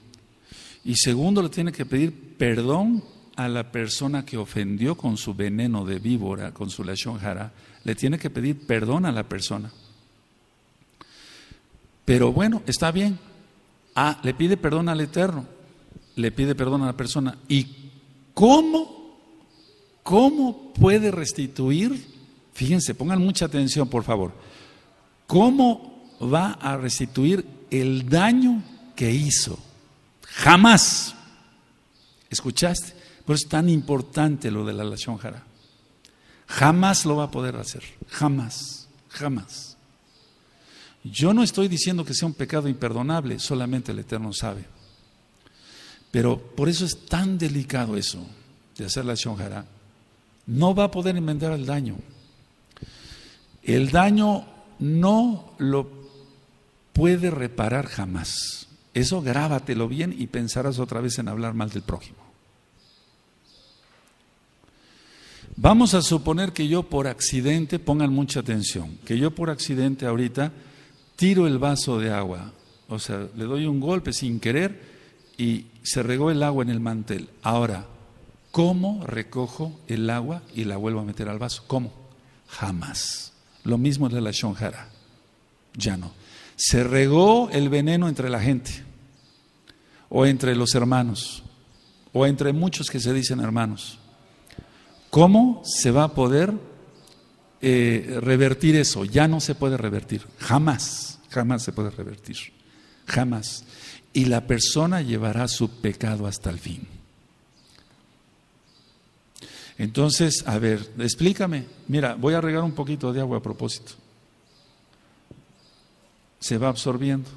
y segundo le tiene que pedir perdón a la persona que ofendió con su veneno de víbora, con su lashon jara. Le tiene que pedir perdón a la persona. Pero bueno, está bien. Ah, le pide perdón al Eterno, le pide perdón a la persona. ¿Y cómo? ¿Cómo puede restituir? Fíjense, pongan mucha atención, por favor. ¿Cómo va a restituir el daño que hizo? Jamás. ¿Escuchaste? Por eso es tan importante lo de la lashon jara. Jamás lo va a poder hacer. Jamás. Jamás. Yo no estoy diciendo que sea un pecado imperdonable, solamente el Eterno sabe. Pero por eso es tan delicado eso de hacer la shonjara. No va a poder enmendar el daño. El daño no lo puede reparar jamás. Eso grábatelo bien y pensarás otra vez en hablar mal del prójimo. Vamos a suponer que yo por accidente, pongan mucha atención, que yo por accidente ahorita tiro el vaso de agua, o sea, le doy un golpe sin querer y se regó el agua en el mantel. Ahora, ¿cómo recojo el agua y la vuelvo a meter al vaso? ¿Cómo? Jamás. Lo mismo es la Shonjara. Ya no. Se regó el veneno entre la gente, o entre los hermanos, o entre muchos que se dicen hermanos. ¿Cómo se va a poder eh, revertir eso. Ya no se puede revertir. Jamás, jamás se puede revertir. Jamás. Y la persona llevará su pecado hasta el fin. Entonces, a ver, explícame. Mira, voy a regar un poquito de agua a propósito. Se va absorbiendo.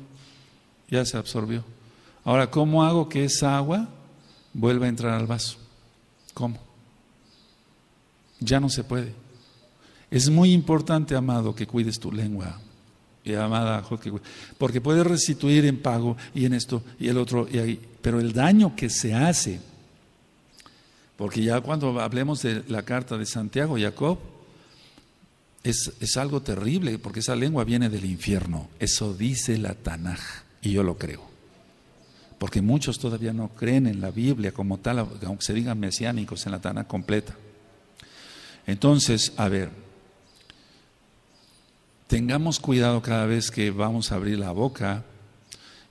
Ya se absorbió. Ahora, ¿cómo hago que esa agua vuelva a entrar al vaso? ¿Cómo? Ya no se puede. Es muy importante, amado, que cuides tu lengua. Y amada, porque puedes restituir en pago y en esto y el otro Pero el daño que se hace, porque ya cuando hablemos de la carta de Santiago, Jacob, es, es algo terrible, porque esa lengua viene del infierno. Eso dice la Tanaj, y yo lo creo. Porque muchos todavía no creen en la Biblia como tal, aunque se digan mesiánicos en la Tanaj completa. Entonces, a ver, Tengamos cuidado cada vez que vamos a abrir la boca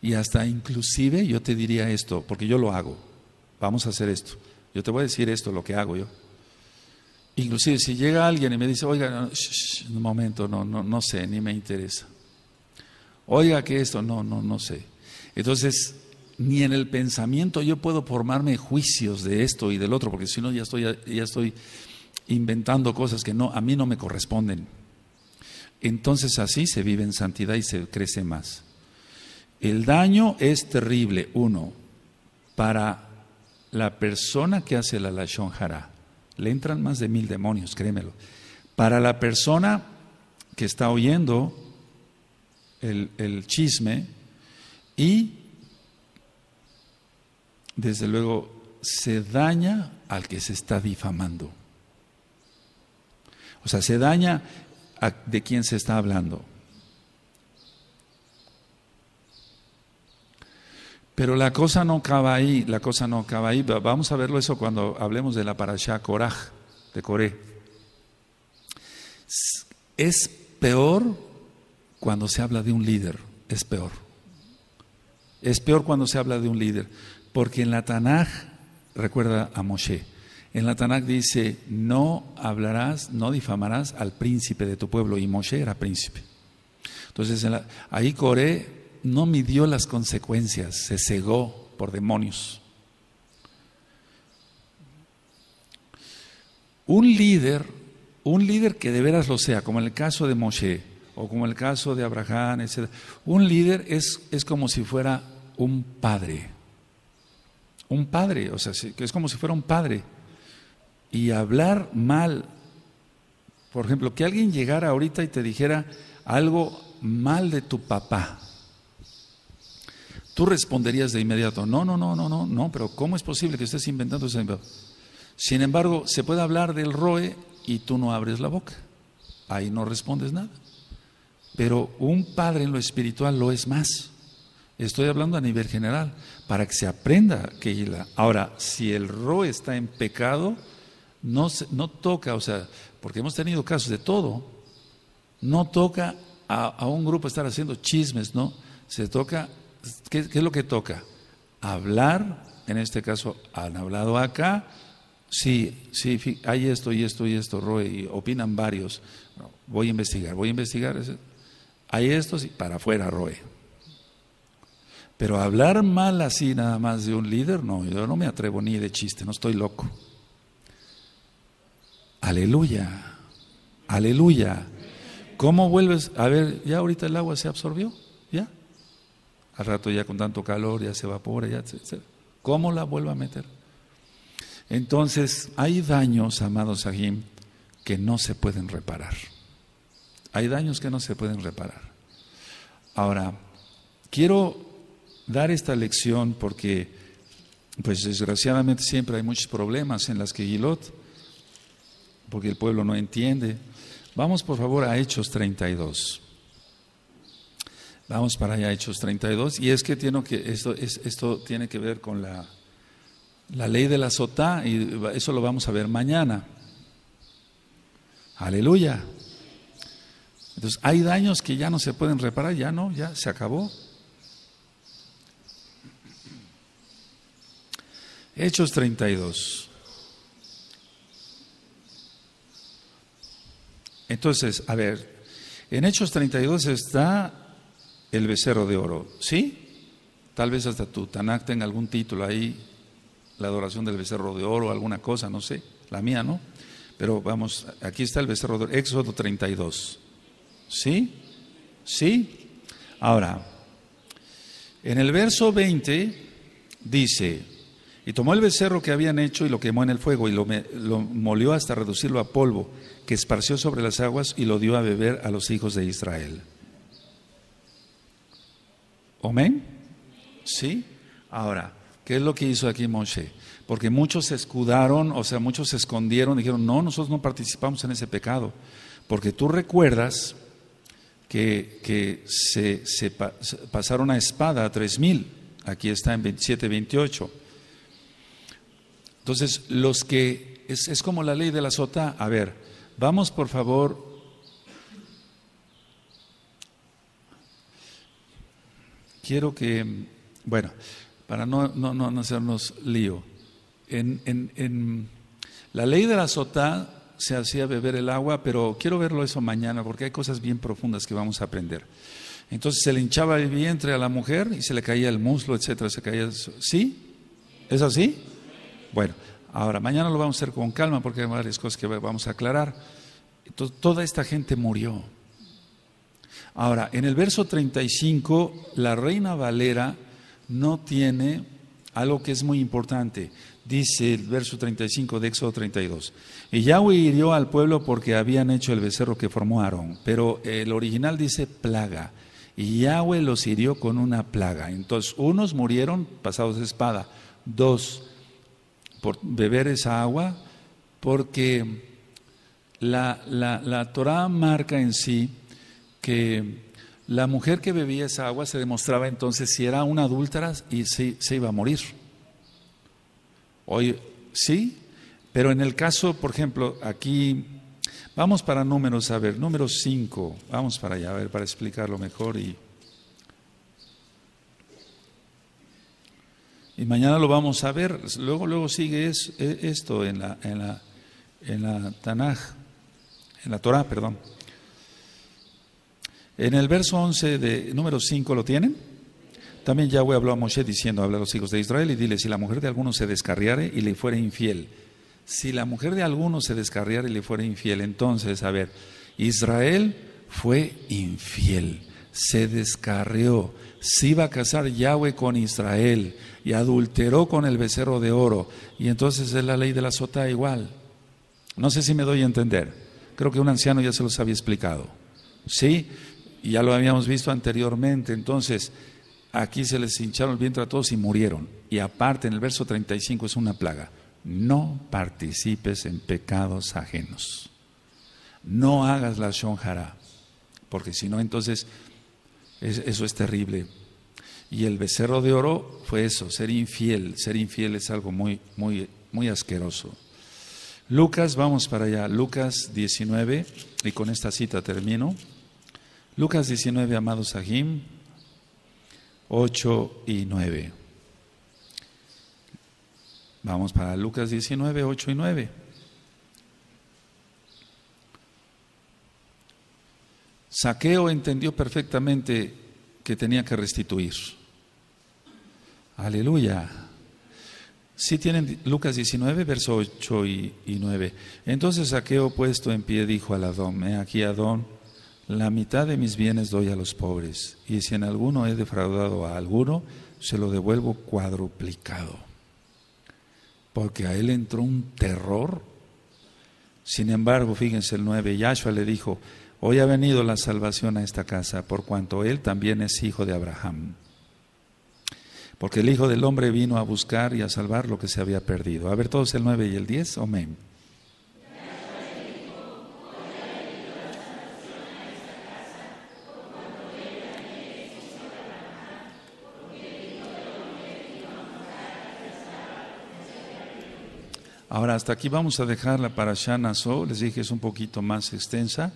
y hasta inclusive yo te diría esto, porque yo lo hago. Vamos a hacer esto. Yo te voy a decir esto, lo que hago yo. Inclusive si llega alguien y me dice, oiga, no, un momento, no, no, no sé, ni me interesa. Oiga, que esto, no, no, no sé. Entonces, ni en el pensamiento yo puedo formarme juicios de esto y del otro, porque si no ya estoy, ya estoy inventando cosas que no, a mí no me corresponden. Entonces así se vive en santidad y se crece más. El daño es terrible, uno, para la persona que hace la Lashon Hara. Le entran más de mil demonios, créemelo. Para la persona que está oyendo el, el chisme y, desde luego, se daña al que se está difamando. O sea, se daña de quién se está hablando. Pero la cosa no acaba ahí, la cosa no acaba ahí. Vamos a verlo eso cuando hablemos de la parasha Koraj, de Coré. Es peor cuando se habla de un líder, es peor. Es peor cuando se habla de un líder, porque en la Tanaj recuerda a Moshe. En la Tanakh dice, no hablarás, no difamarás al príncipe de tu pueblo. Y Moshe era príncipe. Entonces ahí Coré no midió las consecuencias, se cegó por demonios. Un líder, un líder que de veras lo sea, como en el caso de Moshe o como el caso de Abraham, etc. Un líder es, es como si fuera un padre. Un padre, o sea, es como si fuera un padre y hablar mal. Por ejemplo, que alguien llegara ahorita y te dijera algo mal de tu papá. Tú responderías de inmediato, no, no, no, no, no, no, pero ¿cómo es posible que estés inventando ese Sin embargo, se puede hablar del ROE y tú no abres la boca. Ahí no respondes nada. Pero un padre en lo espiritual lo es más. Estoy hablando a nivel general, para que se aprenda que Ahora, si el ROE está en pecado, no, no toca, o sea, porque hemos tenido casos de todo, no toca a, un grupo estar haciendo chismes, ¿no? Se toca, ¿qué, es lo que toca? Hablar, en este caso han hablado acá, sí, sí, hay esto y esto y esto, Roe, y opinan varios, voy a investigar, voy a investigar, hay esto, sí, para afuera, Roe. Pero hablar mal así nada más de un líder, no, yo no me atrevo ni de chiste, no estoy loco. Aleluya, aleluya. ¿Cómo vuelves? A ver, ya ahorita el agua se absorbió, ya. Al rato ya con tanto calor ya se evapora, ya. ¿Cómo la vuelvo a meter? Entonces, hay daños, amados Sahim, que no se pueden reparar. Hay daños que no se pueden reparar. Ahora, quiero dar esta lección porque, pues desgraciadamente siempre hay muchos problemas en las que Gilot porque el pueblo no entiende. Vamos por favor a Hechos 32. Vamos para allá, Hechos 32. Y es que, tiene que esto, esto tiene que ver con la, la ley de la sotá, y eso lo vamos a ver mañana. Aleluya. Entonces, hay daños que ya no se pueden reparar, ya no, ya se acabó. Hechos 32. Entonces, a ver, en Hechos 32 está el becerro de oro, ¿sí? Tal vez hasta tu Tanakh en algún título ahí, la adoración del becerro de oro, alguna cosa, no sé, la mía, ¿no? Pero vamos, aquí está el becerro de oro, Éxodo 32, ¿sí? ¿Sí? Ahora, en el verso 20 dice, y tomó el becerro que habían hecho y lo quemó en el fuego y lo, lo molió hasta reducirlo a polvo que esparció sobre las aguas y lo dio a beber a los hijos de Israel. ¿Amén? ¿Sí? Ahora, ¿qué es lo que hizo aquí Moshe? Porque muchos se escudaron, o sea, muchos se escondieron, dijeron, no, nosotros no participamos en ese pecado. Porque tú recuerdas que, se, pasaron a espada a 3.000. Aquí está en 27, 28. Entonces, los que, es, es como la ley de la sota, a ver, Vamos por favor quiero que, bueno, para no, no, no hacernos lío, en, en, la ley de la sota se hacía beber el agua, pero quiero verlo eso mañana porque hay cosas bien profundas que vamos a aprender. Entonces se le hinchaba el vientre a la mujer y se le caía el muslo, etcétera, se caía. ¿Sí? ¿Es así? Bueno, Ahora, mañana lo vamos a hacer con calma porque hay varias cosas que vamos a aclarar. toda esta gente murió. Ahora, en el verso 35, la reina Valera no tiene algo que es muy importante. Dice el verso 35 de Éxodo 32. Y Yahweh hirió al pueblo porque habían hecho el becerro que formó Aarón. Pero el original dice plaga. Y Yahweh los hirió con una plaga. Entonces, unos murieron pasados de espada. Dos, por beber esa agua, porque la, la, Torah marca en sí que la mujer que bebía esa agua se demostraba entonces si era una adúltera y si, se iba a morir. Hoy sí, pero en el caso, por ejemplo, aquí vamos para números, a ver, número 5, vamos para allá, a ver, para explicarlo mejor y Y mañana lo vamos a ver. Luego, luego sigue es, e, esto en la, en la, en la Tanaj, en la Torah, perdón. En el verso 11 de número 5, ¿lo tienen? También Yahweh habló a Moshe diciendo, habla a los hijos de Israel y dile, si la mujer de alguno se descarriare y le fuera infiel, si la mujer de alguno se descarriara y le fuera infiel, entonces, a ver, Israel fue infiel, se descarrió, si iba a casar Yahweh con Israel y adulteró con el becerro de oro. Y entonces es la ley de la sota igual. No sé si me doy a entender. Creo que un anciano ya se los había explicado. ¿Sí? Y ya lo habíamos visto anteriormente. Entonces, aquí se les hincharon el vientre a todos y murieron. Y aparte, en el verso 35 es una plaga. No participes en pecados ajenos. No hagas la shonjara. Porque si no, entonces eso es terrible. Y el becerro de oro fue eso, ser infiel. Ser infiel es algo muy, muy, muy asqueroso. Lucas, vamos para allá. Lucas 19, y con esta cita termino. Lucas 19, amados Ajim, 8 y 9. Vamos para Lucas 19, 8 y 9. Saqueo entendió perfectamente que tenía que restituir. Aleluya. Si tienen Lucas 19, verso 8 y, 9. Entonces Saqueo puesto en pie dijo al Adón, he aquí Adón, la mitad de mis bienes doy a los pobres, y si en alguno he defraudado a alguno, se lo devuelvo cuadruplicado. Porque a él entró un terror. Sin embargo, fíjense el 9, Yahshua le dijo, Hoy ha venido la salvación a esta casa, por cuanto él también es hijo de Abraham. Porque el Hijo del Hombre vino a buscar y a salvar lo que se había perdido. A ver todos el 9 y el 10. Amén. Ahora, hasta aquí vamos a dejarla para Parashah So Les dije es un poquito más extensa.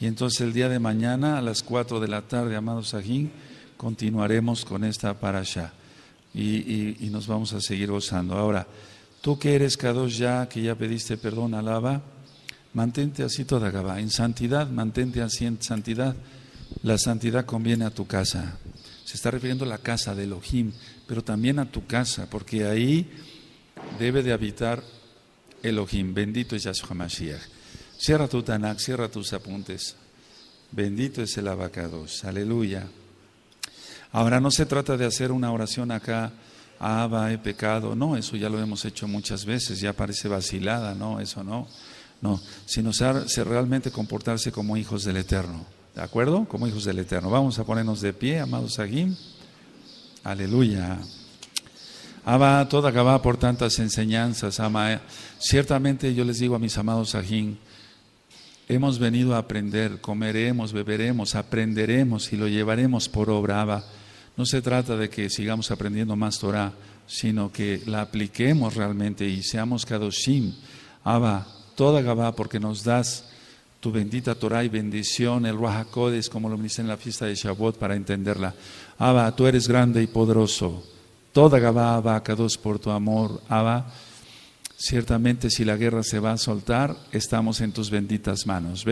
Y entonces el día de mañana a las 4 de la tarde, amados Sajín, continuaremos con esta parasha y, nos vamos a seguir gozando. Ahora, tú que eres Kadosh ya, que ya pediste perdón, alaba, mantente así toda gaba en santidad, mantente así en santidad. La santidad conviene a tu casa. Se está refiriendo a la casa de Elohim, pero también a tu casa, porque ahí debe de habitar Elohim. Bendito es Yahshua Mashiach. Cierra tu Tanakh, cierra tus apuntes. Bendito es el abacados. Aleluya. Ahora no se trata de hacer una oración acá, Abba, ah, he pecado. No, eso ya lo hemos hecho muchas veces, ya parece vacilada, no, eso no. No, sino realmente comportarse como hijos del Eterno. ¿De acuerdo? Como hijos del Eterno. Vamos a ponernos de pie, amados aquí. Aleluya. Aba ah, toda acabada por tantas enseñanzas, ama. Eh. Ciertamente yo les digo a mis amados ajín Hemos venido a aprender, comeremos, beberemos, aprenderemos y lo llevaremos por obra. Abba. No se trata de que sigamos aprendiendo más Torah, sino que la apliquemos realmente y seamos Kadoshim. Abba, toda Gabá, porque nos das tu bendita Torah y bendición, el Ruajacodes, como lo dice en la fiesta de Shabat, para entenderla. Abba, tú eres grande y poderoso. Toda Gabá, Abba, Kadosh, por tu amor. Abba, Ciertamente si la guerra se va a soltar, estamos en tus benditas manos.